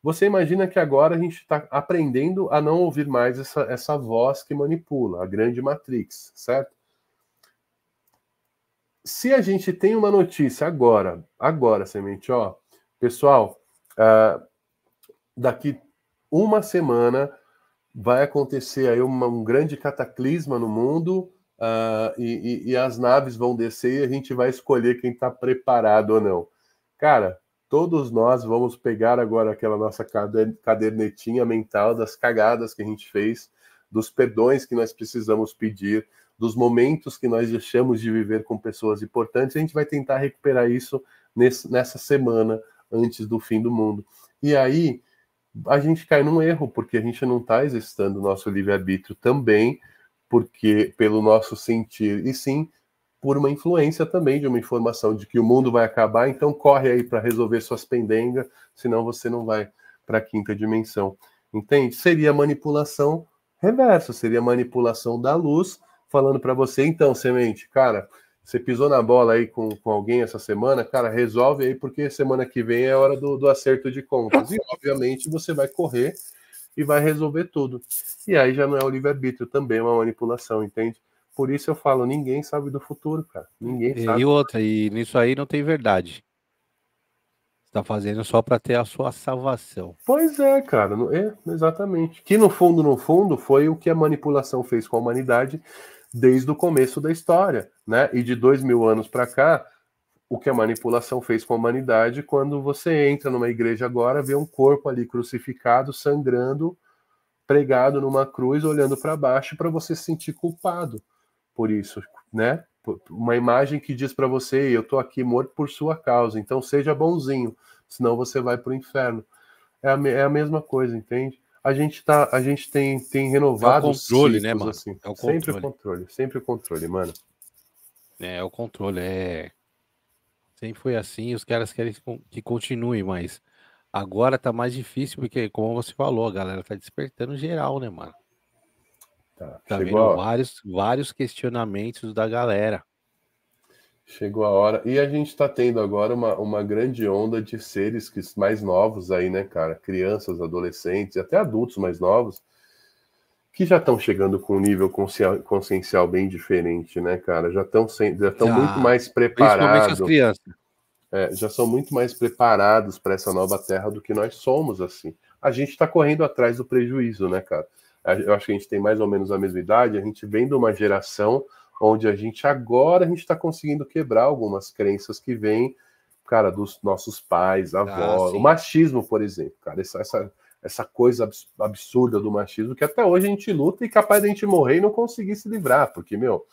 [SPEAKER 2] você imagina que agora a gente está aprendendo a não ouvir mais essa, essa voz que manipula, a grande Matrix, certo? Se a gente tem uma notícia agora, agora, semente, ó, pessoal, ah, daqui uma semana vai acontecer aí uma, um grande cataclisma no mundo uh, e, e, e, as naves vão descer e a gente vai escolher quem está preparado ou não. Cara, todos nós vamos pegar agora aquela nossa cadernetinha mental das cagadas que a gente fez, dos perdões que nós precisamos pedir, dos momentos que nós deixamos de viver com pessoas importantes. A gente vai tentar recuperar isso nesse, nessa semana antes do fim do mundo. E aí a gente cai num erro, porque a gente não está exercitando o nosso livre-arbítrio também, porque pelo nosso sentir, e sim por uma influência também de uma informação de que o mundo vai acabar, então corre aí para resolver suas pendengas, senão você não vai para a quinta dimensão. Entende? Seria manipulação reversa, seria manipulação da luz, falando para você, então, semente, cara, você pisou na bola aí com, com alguém essa semana, cara, resolve aí, porque semana que vem é hora do, do acerto de contas. E, obviamente, você vai correr e vai resolver tudo. E aí já não é o livre-arbítrio, também é uma manipulação, entende? Por isso eu falo, ninguém sabe do futuro, cara. Ninguém sabe. E
[SPEAKER 1] outra, e nisso aí não tem verdade. Está fazendo só para ter a sua
[SPEAKER 2] salvação. Pois é, cara. É, exatamente. Que no fundo, no fundo, foi o que a manipulação fez com a humanidade desde o começo da história, né? E de dois mil anos para cá, o que a manipulação fez com a humanidade quando você entra numa igreja agora, vê um corpo ali crucificado, sangrando, pregado numa cruz, olhando para baixo para você se sentir culpado por isso, né? Uma imagem que diz para você, eu estou aqui morto por sua causa, então seja bonzinho, senão você vai para o inferno. É a, é a mesma coisa, entende? a gente tá, a gente tem tem renovado é o controle, ciclos, né, mano? Assim. É o controle. Sempre o controle, sempre o controle, mano. É, é o controle, é.
[SPEAKER 1] Sempre foi assim, os caras querem que continue, mas agora tá mais difícil porque como você falou, a galera tá despertando geral, né, mano?
[SPEAKER 2] Tá, tá vendo vários vários questionamentos da galera. Chegou a hora. E a gente está tendo agora uma, uma grande onda de seres que, mais novos aí, né, cara? Crianças, adolescentes, até adultos mais novos, que já estão chegando com um nível consci... consciencial bem diferente, né, cara? Já estão sem... já estão muito mais preparados. É, já são muito mais preparados para essa nova terra do que nós somos, assim. A gente está correndo atrás do prejuízo, né, cara? Eu acho que a gente tem mais ou menos a mesma idade, a gente vem de uma geração onde a gente agora a gente está conseguindo quebrar algumas crenças que vêm, cara, dos nossos pais, ah, avós, ah, o machismo, por exemplo, cara, essa, essa, essa coisa absurda do machismo que até hoje a gente luta e capaz de a gente morrer e não conseguir se livrar, porque, meu,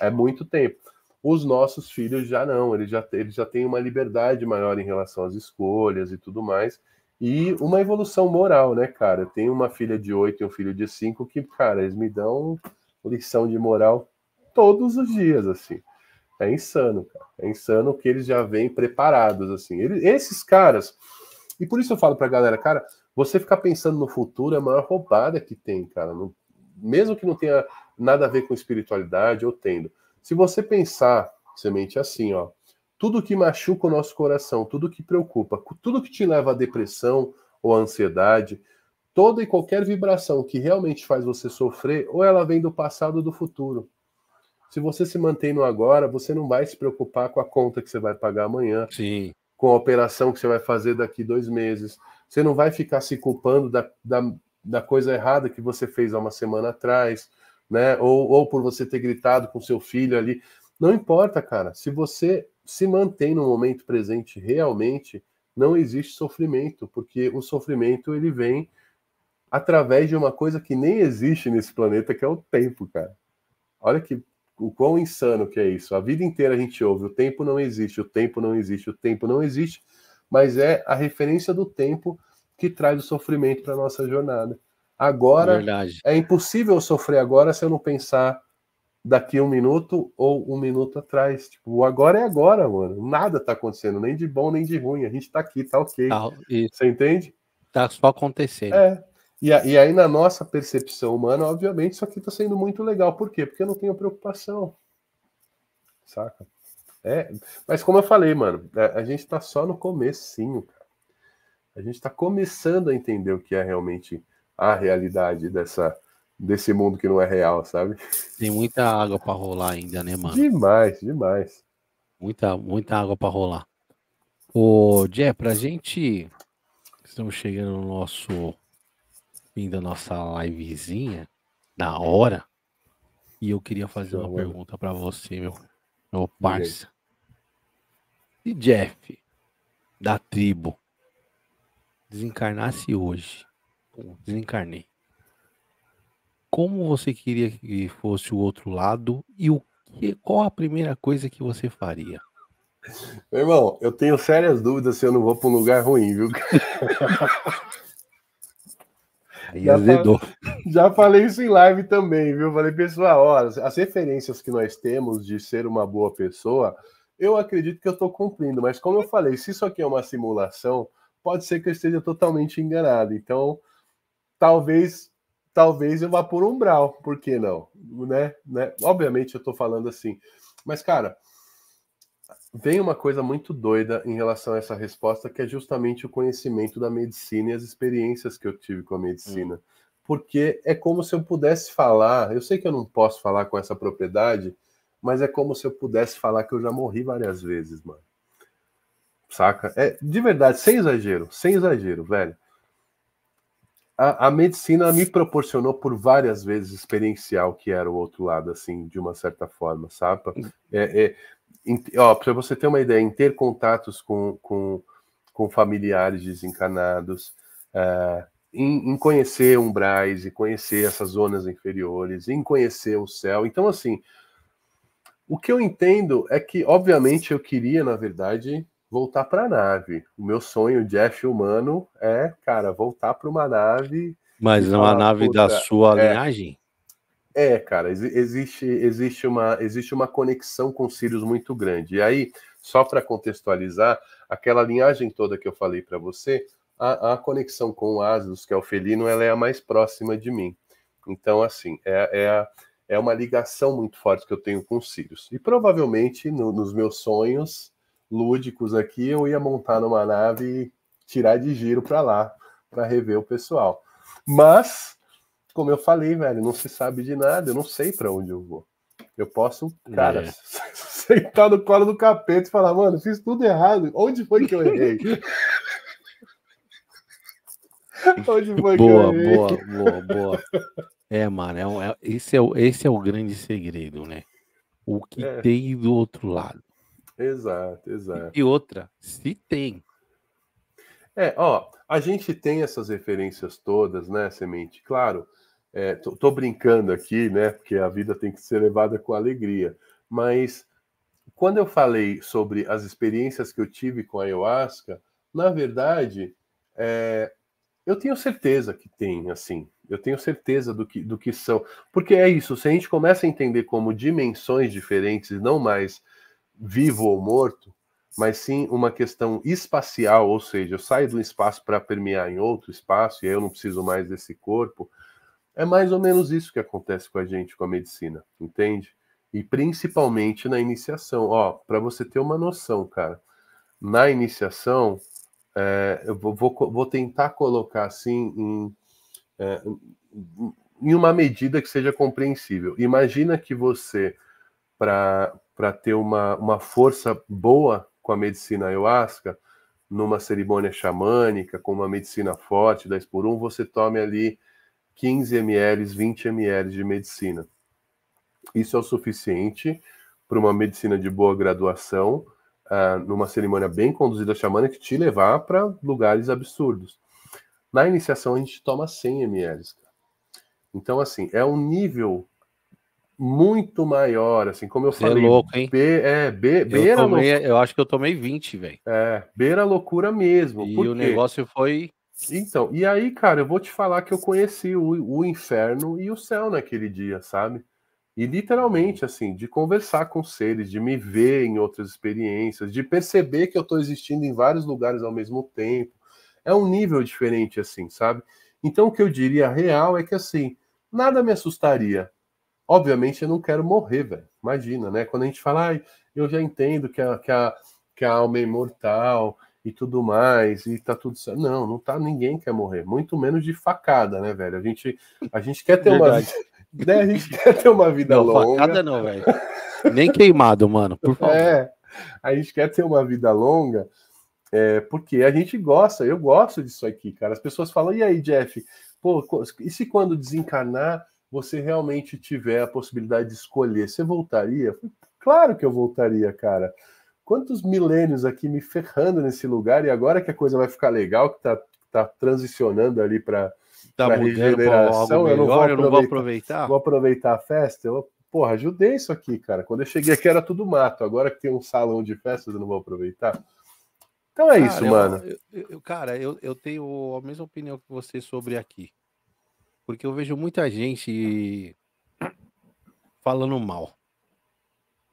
[SPEAKER 2] é muito tempo. Os nossos filhos já não, eles já, eles já têm uma liberdade maior em relação às escolhas e tudo mais, e uma evolução moral, né, cara? Eu tenho uma filha de oito e um filho de cinco que, cara, eles me dão lição de moral todos os dias, assim. É insano, cara. É insano que eles já vêm preparados, assim. Eles, esses caras. E por isso eu falo pra galera, cara, você ficar pensando no futuro é a maior roubada que tem, cara. No, mesmo que não tenha nada a ver com espiritualidade, ou tendo. Se você pensar semente assim, ó, tudo que machuca o nosso coração, tudo que preocupa, tudo que te leva à depressão ou à ansiedade, toda e qualquer vibração que realmente faz você sofrer, ou ela vem do passado ou do futuro. Se você se mantém no agora, você não vai se preocupar com a conta que você vai pagar amanhã, Sim. com a operação que você vai fazer daqui dois meses. Você não vai ficar se culpando da, da, da coisa errada que você fez há uma semana atrás, né? Ou, ou por você ter gritado com seu filho ali. Não importa, cara. Se você se mantém no momento presente realmente, não existe sofrimento, porque o sofrimento ele vem através de uma coisa que nem existe nesse planeta, que é o tempo, cara. Olha que o quão insano que é isso. A vida inteira a gente ouve: o tempo não existe, o tempo não existe, o tempo não existe, mas é a referência do tempo que traz o sofrimento para nossa jornada. Agora Verdade. é impossível sofrer agora se eu não pensar daqui um minuto ou um minuto atrás. Tipo, o agora é agora, mano. Nada tá acontecendo, nem de bom nem de ruim. A gente tá aqui, tá ok. Tá, Você entende? Tá só acontecendo. É. E, e aí, na nossa percepção humana, obviamente, isso aqui está sendo muito legal. Por quê? Porque eu não tenho preocupação. Saca? É, mas como eu falei, mano, é, a, gente está só no comecinho, A gente está começando a entender o que é realmente a realidade dessa, desse mundo que não é real, sabe? Tem muita água para rolar ainda, né, mano? Demais, demais.
[SPEAKER 1] Muita, muita água para rolar. Ô, Jé, a gente. Estamos chegando no nosso fim da nossa livezinha, da hora, e eu queria fazer uma pergunta para você, meu, meu parça. Se Jeff, da tribo, desencarnasse hoje, hum. desencarnei, como você queria
[SPEAKER 2] que fosse o outro lado
[SPEAKER 1] e o que, qual a primeira coisa que você faria?
[SPEAKER 2] Meu irmão, eu tenho sérias dúvidas se eu não vou para um lugar ruim, viu? já, Fa... já falei isso em live também, viu? Falei, pessoal, olha, as referências que nós temos de ser uma boa pessoa, eu acredito que eu estou cumprindo, mas como eu falei, se isso aqui é uma simulação, pode ser que eu esteja totalmente enganado. Então, talvez talvez eu vá por um brau, por que não? Né? né? Obviamente eu estou falando assim. Mas, cara, vem uma coisa muito doida em relação a essa resposta, que é justamente o conhecimento da medicina e as experiências que eu tive com a medicina. Hum. Porque é como se eu pudesse falar, eu sei que eu não posso falar com essa propriedade, mas é como se eu pudesse falar que eu já morri várias vezes, mano. Saca? É, de verdade, sem exagero, sem exagero, velho. A, a, medicina me proporcionou por várias vezes experiencial que era o outro lado, assim, de uma certa forma, sabe? Hum. É, é, para você ter uma ideia, em ter contatos com, com, com familiares desencarnados, é, em, em, conhecer Braz, e conhecer essas zonas inferiores, em conhecer o céu. Então, assim, o que eu entendo é que, obviamente, eu queria, na verdade, voltar para a nave. O meu sonho, F humano, é, cara, voltar para uma nave. Mas uma nave da sua é, linhagem? É, cara, existe, existe, uma, existe uma conexão com Sirius muito grande. E aí, só para contextualizar, aquela linhagem toda que eu falei para você, a, a, conexão com o Asus, que é o felino, ela é a mais próxima de mim. Então, assim, é, é, a, é uma ligação muito forte que eu tenho com Sirius. E provavelmente, no, nos meus sonhos lúdicos aqui, eu ia montar numa nave e tirar de giro para lá, para rever o pessoal. Mas como eu falei, velho, não se sabe de nada, eu não sei para onde eu vou. Eu posso, cara, é. sentar no colo do capeta e falar, mano, fiz tudo errado, onde foi que eu errei? onde foi boa, que eu errei? Boa, boa, boa.
[SPEAKER 1] É, mano, é, é, esse, é, esse é o grande segredo, né? O que é. tem do outro lado.
[SPEAKER 2] Exato, exato. E outra, se tem. É, ó, a gente tem essas referências todas, né, Semente? Claro, Estou é, brincando aqui, né? Porque a vida tem que ser levada com alegria. Mas quando eu falei sobre as experiências que eu tive com a ayahuasca, na verdade, é, eu tenho certeza que tem, assim. Eu tenho certeza do que, do que são. Porque é isso, se a gente começa a entender como dimensões diferentes, não mais vivo ou morto, mas sim uma questão espacial, ou seja, eu saio de um espaço para permear em outro espaço, e aí eu não preciso mais desse corpo. É mais ou menos isso que acontece com a gente, com a medicina, entende? E principalmente na iniciação. Ó, para você ter uma noção, cara, na iniciação, é, eu vou, vou, vou, tentar colocar assim em, é, em uma medida que seja compreensível. Imagina que você, para ter uma, uma força boa com a medicina ayahuasca, numa cerimônia xamânica, com uma medicina forte, 10 por 1, você tome ali 15 ml, 20 ml de medicina. Isso é o suficiente para uma medicina de boa graduação, uh, numa cerimônia bem conduzida xamânica, que te levar para lugares absurdos. Na iniciação, a gente toma 100 ml. Então, assim, é um nível muito maior, assim, como eu é falei. É louco, hein? Be, é, be, beira eu, tomei,
[SPEAKER 1] eu acho que eu tomei 20,
[SPEAKER 2] velho. É, beira loucura mesmo. E o negócio foi então, e aí, cara, eu vou te falar que eu conheci o, o inferno e o céu naquele dia, sabe? E literalmente, assim, de conversar com seres, de me ver em outras experiências, de perceber que eu estou existindo em vários lugares ao mesmo tempo. É um nível diferente, assim, sabe? Então, o que eu diria real é que, assim, nada me assustaria. Obviamente, eu não quero morrer, velho. Imagina, né? Quando a gente fala, ah, eu já entendo que a, que, a, que a alma é imortal, e tudo mais, e tá tudo certo. Não, não tá, ninguém quer morrer, muito menos de facada, né, velho? A gente, a gente quer ter Verdade. uma vida, né? A gente quer ter uma vida não, longa. Facada não, velho.
[SPEAKER 1] Nem queimado, mano, por
[SPEAKER 2] favor. É, a gente quer ter uma vida longa, é, porque a gente gosta, eu gosto disso aqui, cara. As pessoas falam, e aí, Jeff, pô, e se quando desencarnar você realmente tiver a possibilidade de escolher, você voltaria? Claro que eu voltaria, cara quantos milênios aqui me ferrando nesse lugar e agora que a coisa vai ficar legal, que tá, tá transicionando ali para tá regeneração, eu, não vou, eu não vou aproveitar. Vou aproveitar a festa. Eu, porra, ajudei isso aqui, cara. Quando eu cheguei aqui era tudo mato. Agora que tem um salão de festas, eu não vou aproveitar. Então é cara, isso, eu, mano.
[SPEAKER 1] Eu, eu, cara, eu, eu tenho a mesma opinião que você sobre aqui. Porque eu vejo muita gente falando mal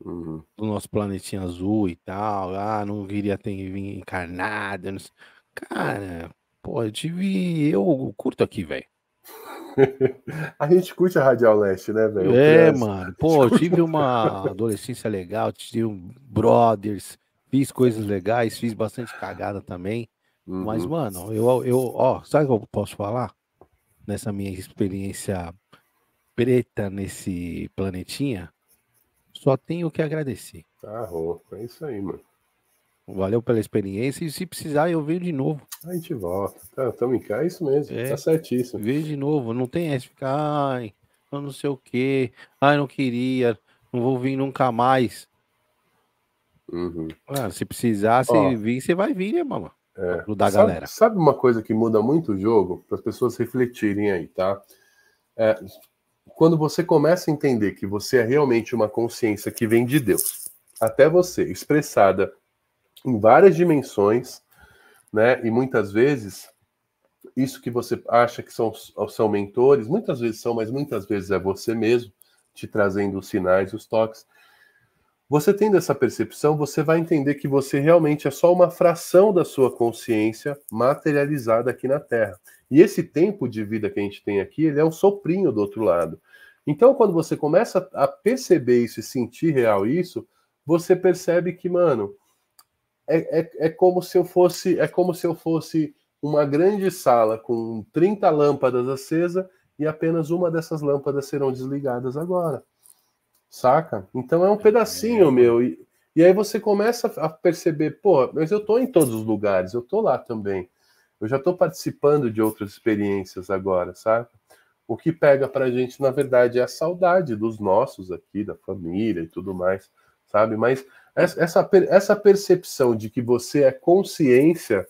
[SPEAKER 1] uhum. do nosso planetinha azul e tal. Ah, não viria ter encarnada. Não... Cara, eu tive Eu
[SPEAKER 2] curto aqui, velho. a gente curte a Radial Leste, né, velho? É, mano. Pô, eu tive uma
[SPEAKER 1] adolescência legal, tive um brothers, fiz coisas legais, fiz bastante cagada também. Uhum. Mas, mano, eu, eu, ó, sabe o que eu posso falar? Nessa minha experiência preta nesse planetinha, só tenho que agradecer.
[SPEAKER 2] Ah, rouco, é isso aí, mano.
[SPEAKER 1] Valeu pela experiência. E se precisar, eu venho de novo.
[SPEAKER 2] A gente volta. Tá, tamo em cá, é isso mesmo. É, tá
[SPEAKER 1] certíssimo. Veio de novo. Não tem essa ficar, ai, eu não sei o quê. Ai, não queria. Não vou vir nunca mais.
[SPEAKER 2] Uhum. Ah, se precisar, se
[SPEAKER 1] vir, você vai vir, né, mano?
[SPEAKER 2] É. Da sabe, galera. Sabe uma coisa que muda muito o jogo? Para as pessoas refletirem aí, tá? É, quando você começa a entender que você é realmente uma consciência que vem de Deus, até você, expressada em várias dimensões, né? E muitas vezes isso que você acha que são, são mentores, muitas vezes são, mas muitas vezes é você mesmo te trazendo os sinais, os toques. Você tendo essa percepção, você vai entender que você realmente é só uma fração da sua consciência materializada aqui na Terra. E esse tempo de vida que a gente tem aqui, ele é um soprinho do outro lado. Então, quando você começa a perceber isso e sentir real isso, você percebe que, mano, é, é, é como se eu fosse, é como se eu fosse uma grande sala com 30 lâmpadas acesas e apenas uma dessas lâmpadas serão desligadas agora. Saca? Então é um pedacinho é. meu. E, e aí você começa a perceber, pô, mas eu tô em todos os lugares, eu tô lá também. Eu já estou participando de outras experiências agora, sabe? O que pega para a gente, na verdade, é a saudade dos nossos aqui, da família e tudo mais, sabe? Mas essa, essa percepção de que você é consciência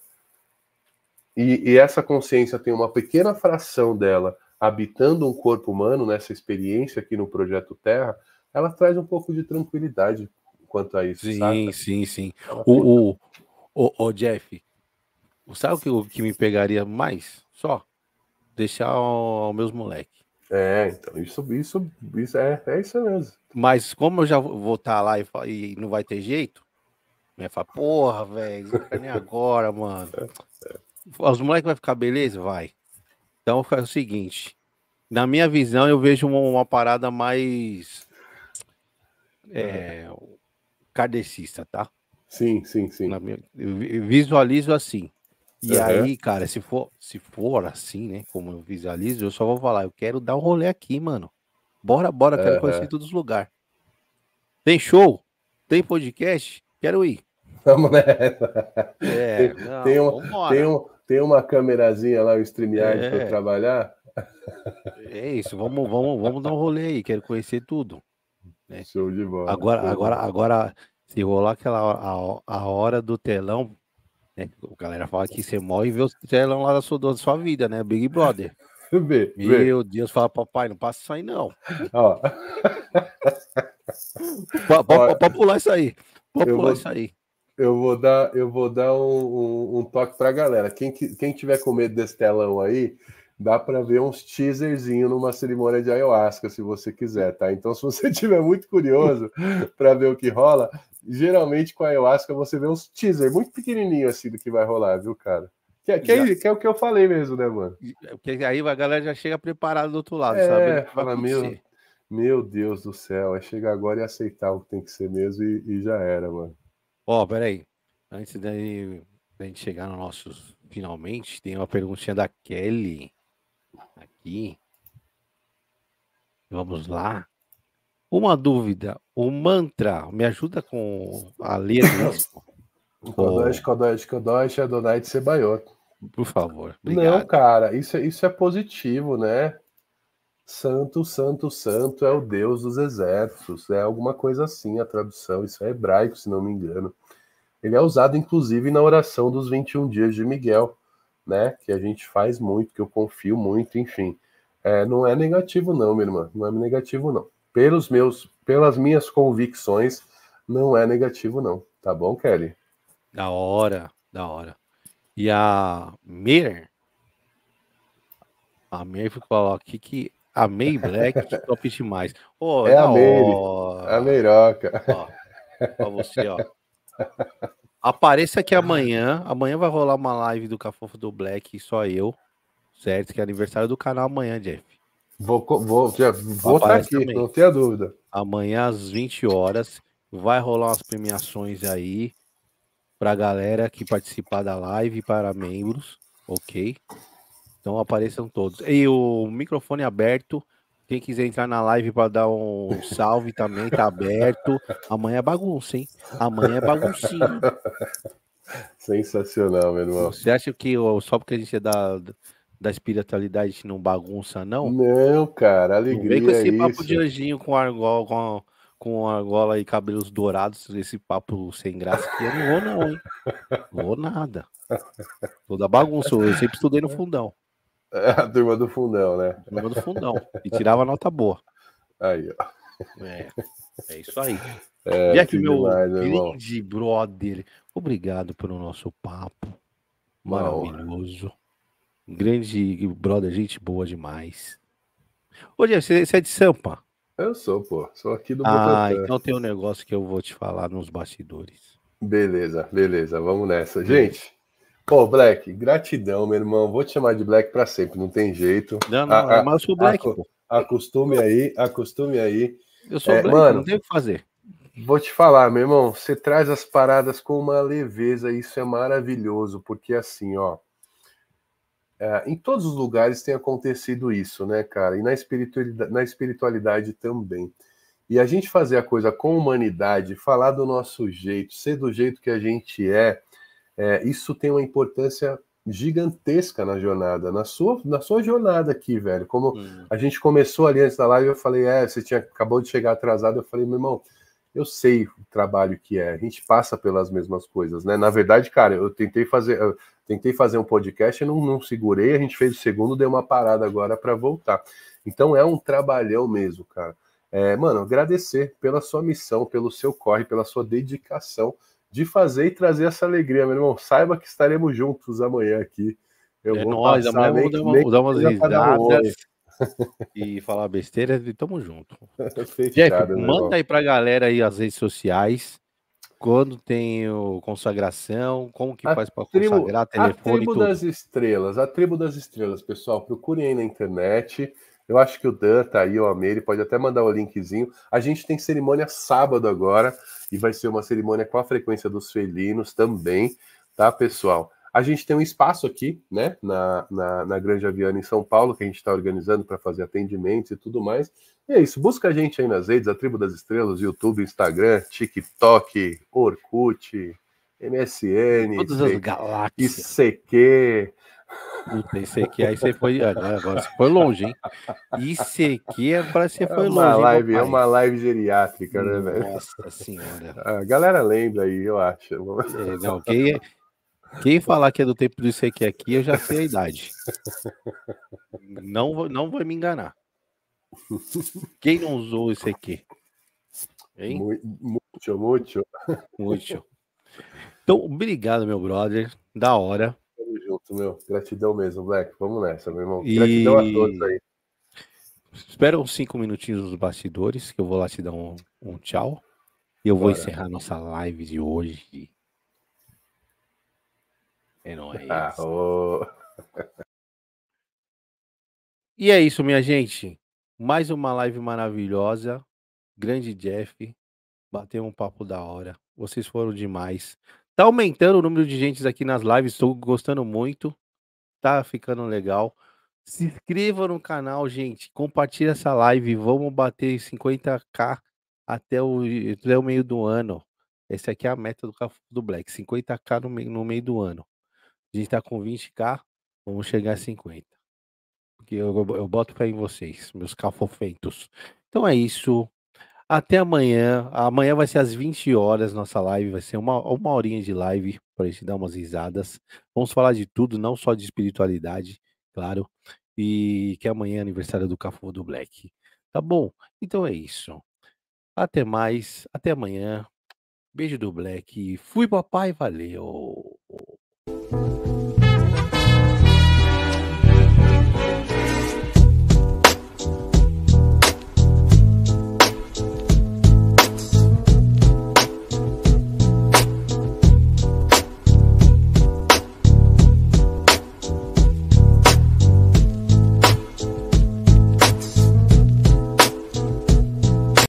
[SPEAKER 2] e, e essa consciência tem uma pequena fração dela habitando um corpo humano nessa experiência aqui no Projeto Terra, ela traz um pouco de tranquilidade quanto a isso. Sim, sim, sim.
[SPEAKER 1] O, o, o, o, Jeff, Sabe o que, que me pegaria mais? Só deixar os meus moleques. É, então, isso, isso, isso é, é isso mesmo. Mas como eu já vou estar tá lá e, e não vai ter jeito, né? Fala, porra, velho, nem é agora, mano. É, é. Os moleques vai ficar beleza? Vai. Então é o seguinte. Na minha visão, eu vejo uma, uma parada mais é, cardecista, tá? Sim, sim, sim. Minha, eu visualizo assim. E uhum. aí, cara, se for, se for assim, né? Como eu visualizo, eu só vou falar, eu quero dar um rolê aqui, mano. Bora, bora, quero uhum. conhecer
[SPEAKER 2] todos os lugares. Tem show? Tem podcast? Quero ir. Vamos nessa. É, tem, não, tem, um, tem, um, tem uma câmerazinha lá, o StreamYard, é. para trabalhar. É isso, vamos, vamos, vamos dar um rolê aí, quero
[SPEAKER 1] conhecer tudo.
[SPEAKER 2] Né? Show de bola. Agora, agora,
[SPEAKER 1] agora, se rolar aquela a, a hora do telão, né? O galera fala que você morre e vê os telão lá da sua, da sua vida, né? Big Brother. Vê, Meu vê. Deus, fala, papai, não passa isso aí, não. Ó.
[SPEAKER 2] Pode pular isso aí. Pode pular vou... isso aí. Eu vou dar, eu vou dar um, um, um toque para a galera. Quem, quem tiver com medo desse telão aí, dá para ver uns teaserzinho numa cerimônia de ayahuasca, se você quiser, tá? Então, se você tiver muito curioso para ver o que rola, geralmente com a ayahuasca você vê uns teaser muito pequenininho assim do que vai rolar, viu, cara? Que, é, que, é, que é, o que eu falei mesmo, né, mano?
[SPEAKER 1] É, porque aí a galera já chega preparada do outro lado, é, sabe? Fala, meu,
[SPEAKER 2] meu Deus do céu, é chegar agora e aceitar o que tem que ser mesmo e, e já era, mano. Ó, oh,
[SPEAKER 1] peraí. Antes da gente chegar no nossos finalmente, tem uma perguntinha da Kelly aqui. Vamos lá. Uma dúvida, o mantra, me ajuda com a letra?
[SPEAKER 2] Kodosh, Kodosh, Kodosh, Adonai Tsebayot.
[SPEAKER 1] Por favor.
[SPEAKER 2] Obrigado. Não, cara, isso, é, isso é positivo, né? Santo, santo, santo é o Deus dos exércitos. É alguma coisa assim a tradução. Isso é hebraico, se não me engano. Ele é usado, inclusive, na oração dos 21 dias de Miguel, né? Que a gente faz muito, que eu confio muito, enfim. É, não é negativo, não, minha irmã. Não é negativo, não pelos meus, pelas minhas convicções, não é negativo, não. Tá bom, Kelly? Da hora, da hora.
[SPEAKER 1] E a Mir, a Mir falou aqui que a May Black top demais.
[SPEAKER 2] Oh, é a Mir. a Miroca. Ó, pra você, ó.
[SPEAKER 1] Apareça aqui amanhã. Amanhã vai rolar uma live do Cafofo do Black, só eu. Certo? Que é aniversário do canal amanhã, Jeff. Vou, vou, já, vou estar tá aqui, também. não tenha dúvida. Amanhã às 20 horas vai rolar umas premiações aí a galera que participar da live para membros, ok? Então apareçam todos. E o microfone aberto. Quem quiser entrar na live para dar um salve também, tá aberto. Amanhã é bagunça, hein? Amanhã é baguncinha. Sensacional, meu irmão. Você acha que só porque a gente é da, da espiritualidade não bagunça, não? Não, cara, alegria. Não vem com esse é papo isso. de anjinho com argola, com, com argola e cabelos dourados, esse papo sem graça que eu não vou, não, hein? Não vou nada. Toda bagunça, eu sempre estudei no fundão.
[SPEAKER 2] A turma do fundão, né? A turma do fundão. E tirava nota boa. Aí, ó.
[SPEAKER 1] É, é isso aí. É, e aqui, meu demais, grande irmão. brother. Obrigado pelo nosso papo. Maravilhoso. Grande brother, gente boa demais. Ô, Jeff, você, é de Sampa?
[SPEAKER 2] Eu sou, pô. Sou aqui do Ah, então
[SPEAKER 1] tem um negócio que eu vou te falar nos bastidores.
[SPEAKER 2] Beleza, beleza. Vamos nessa. Gente, pô, Black, gratidão, meu irmão. Vou te chamar de Black para sempre, não tem jeito. Não, não, a, a, mas eu sou Black, a, pô. Acostume aí, acostume aí. Eu sou é, Black, mano, não tem o que fazer. Vou te falar, meu irmão, você traz as paradas com uma leveza, isso é maravilhoso, porque assim, ó, é, em todos os lugares tem acontecido isso, né, cara? E na espiritualidade, na espiritualidade também. E a gente fazer a coisa com humanidade, falar do nosso jeito, ser do jeito que a gente é, é isso tem uma importância gigantesca na jornada, na sua, na sua jornada aqui, velho. Como uhum. a gente começou ali antes da live, eu falei, é, você tinha acabou de chegar atrasado, eu falei, meu irmão, eu sei o trabalho que é, a gente passa pelas mesmas coisas, né? Na verdade, cara, eu tentei fazer, eu tentei fazer um podcast, e não, não segurei, a gente fez o segundo, deu uma parada agora para voltar. Então é um trabalhão mesmo, cara. É, mano, agradecer pela sua missão, pelo seu corre, pela sua dedicação de fazer e trazer essa alegria, meu irmão. Saiba que estaremos juntos amanhã aqui. Eu é vou nóis, passar, amanhã nem, vou dar, uma, vou dar umas tá risadas.
[SPEAKER 1] e falar besteira, e tamo junto.
[SPEAKER 2] Jeff, né, manda aí
[SPEAKER 1] pra galera aí as redes sociais. Quando tem o
[SPEAKER 2] consagração, como que a faz para consagrar telefone? A tribo das estrelas, a tribo das estrelas, pessoal, procurem aí na internet. Eu acho que o Dan tá aí, o ele pode até mandar o linkzinho. A gente tem cerimônia sábado agora, e vai ser uma cerimônia com a frequência dos felinos também, tá, pessoal? A gente tem um espaço aqui, né, na, na, na Granja Viana, em São Paulo, que a gente está organizando para fazer atendimentos e tudo mais. E é isso. Busca a gente aí nas redes, a Tribo das Estrelas, YouTube, Instagram, TikTok, Orkut, MSN, Todas as galáxias. ICQ. ICQ, aí você foi. Ah, agora você foi longe, hein? ICQ parece que você foi é uma longe. Live, é uma live geriátrica, né, velho? Nossa senhora. A galera lembra aí, eu acho. É, não, quem,
[SPEAKER 1] quem falar que é do tempo do ICQ aqui, eu já sei a idade. Não, não vai me enganar. Quem não usou isso aqui? Hein? Muito, muito. Muito. Então, obrigado, meu brother. Da hora.
[SPEAKER 2] Tamo junto, meu. Gratidão mesmo, Black. Vamos nessa, meu irmão. E... Gratidão a todos aí.
[SPEAKER 1] Espera uns cinco minutinhos nos bastidores, que eu vou lá te dar um, um tchau. E eu Bora. vou encerrar nossa live de hoje. É nóis. Ah, oh. e é isso, minha gente. Mais uma live maravilhosa. Grande Jeff. Bateu um papo da hora. Vocês foram demais. Tá aumentando o número de gente aqui nas lives. Estou gostando muito. Tá ficando legal. Se inscreva no canal, gente. Compartilha essa live. Vamos bater 50k até o, até o meio do ano. Essa aqui é a meta do, do Black, 50k no, meio, no meio do ano. A gente tá com 20k, vamos chegar a 50. Uhum. Porque eu, eu boto fé em vocês, meus cafofentos. Então é isso. Até amanhã. Amanhã vai ser às 20 horas nossa live. Vai ser uma, uma horinha de live para a gente dar umas risadas. Vamos falar de tudo, não só de espiritualidade, claro. E que amanhã é aniversário do Cafô do Black. Tá bom? Então é isso. Até mais. Até amanhã. Beijo do Black. Fui, papai. Valeu.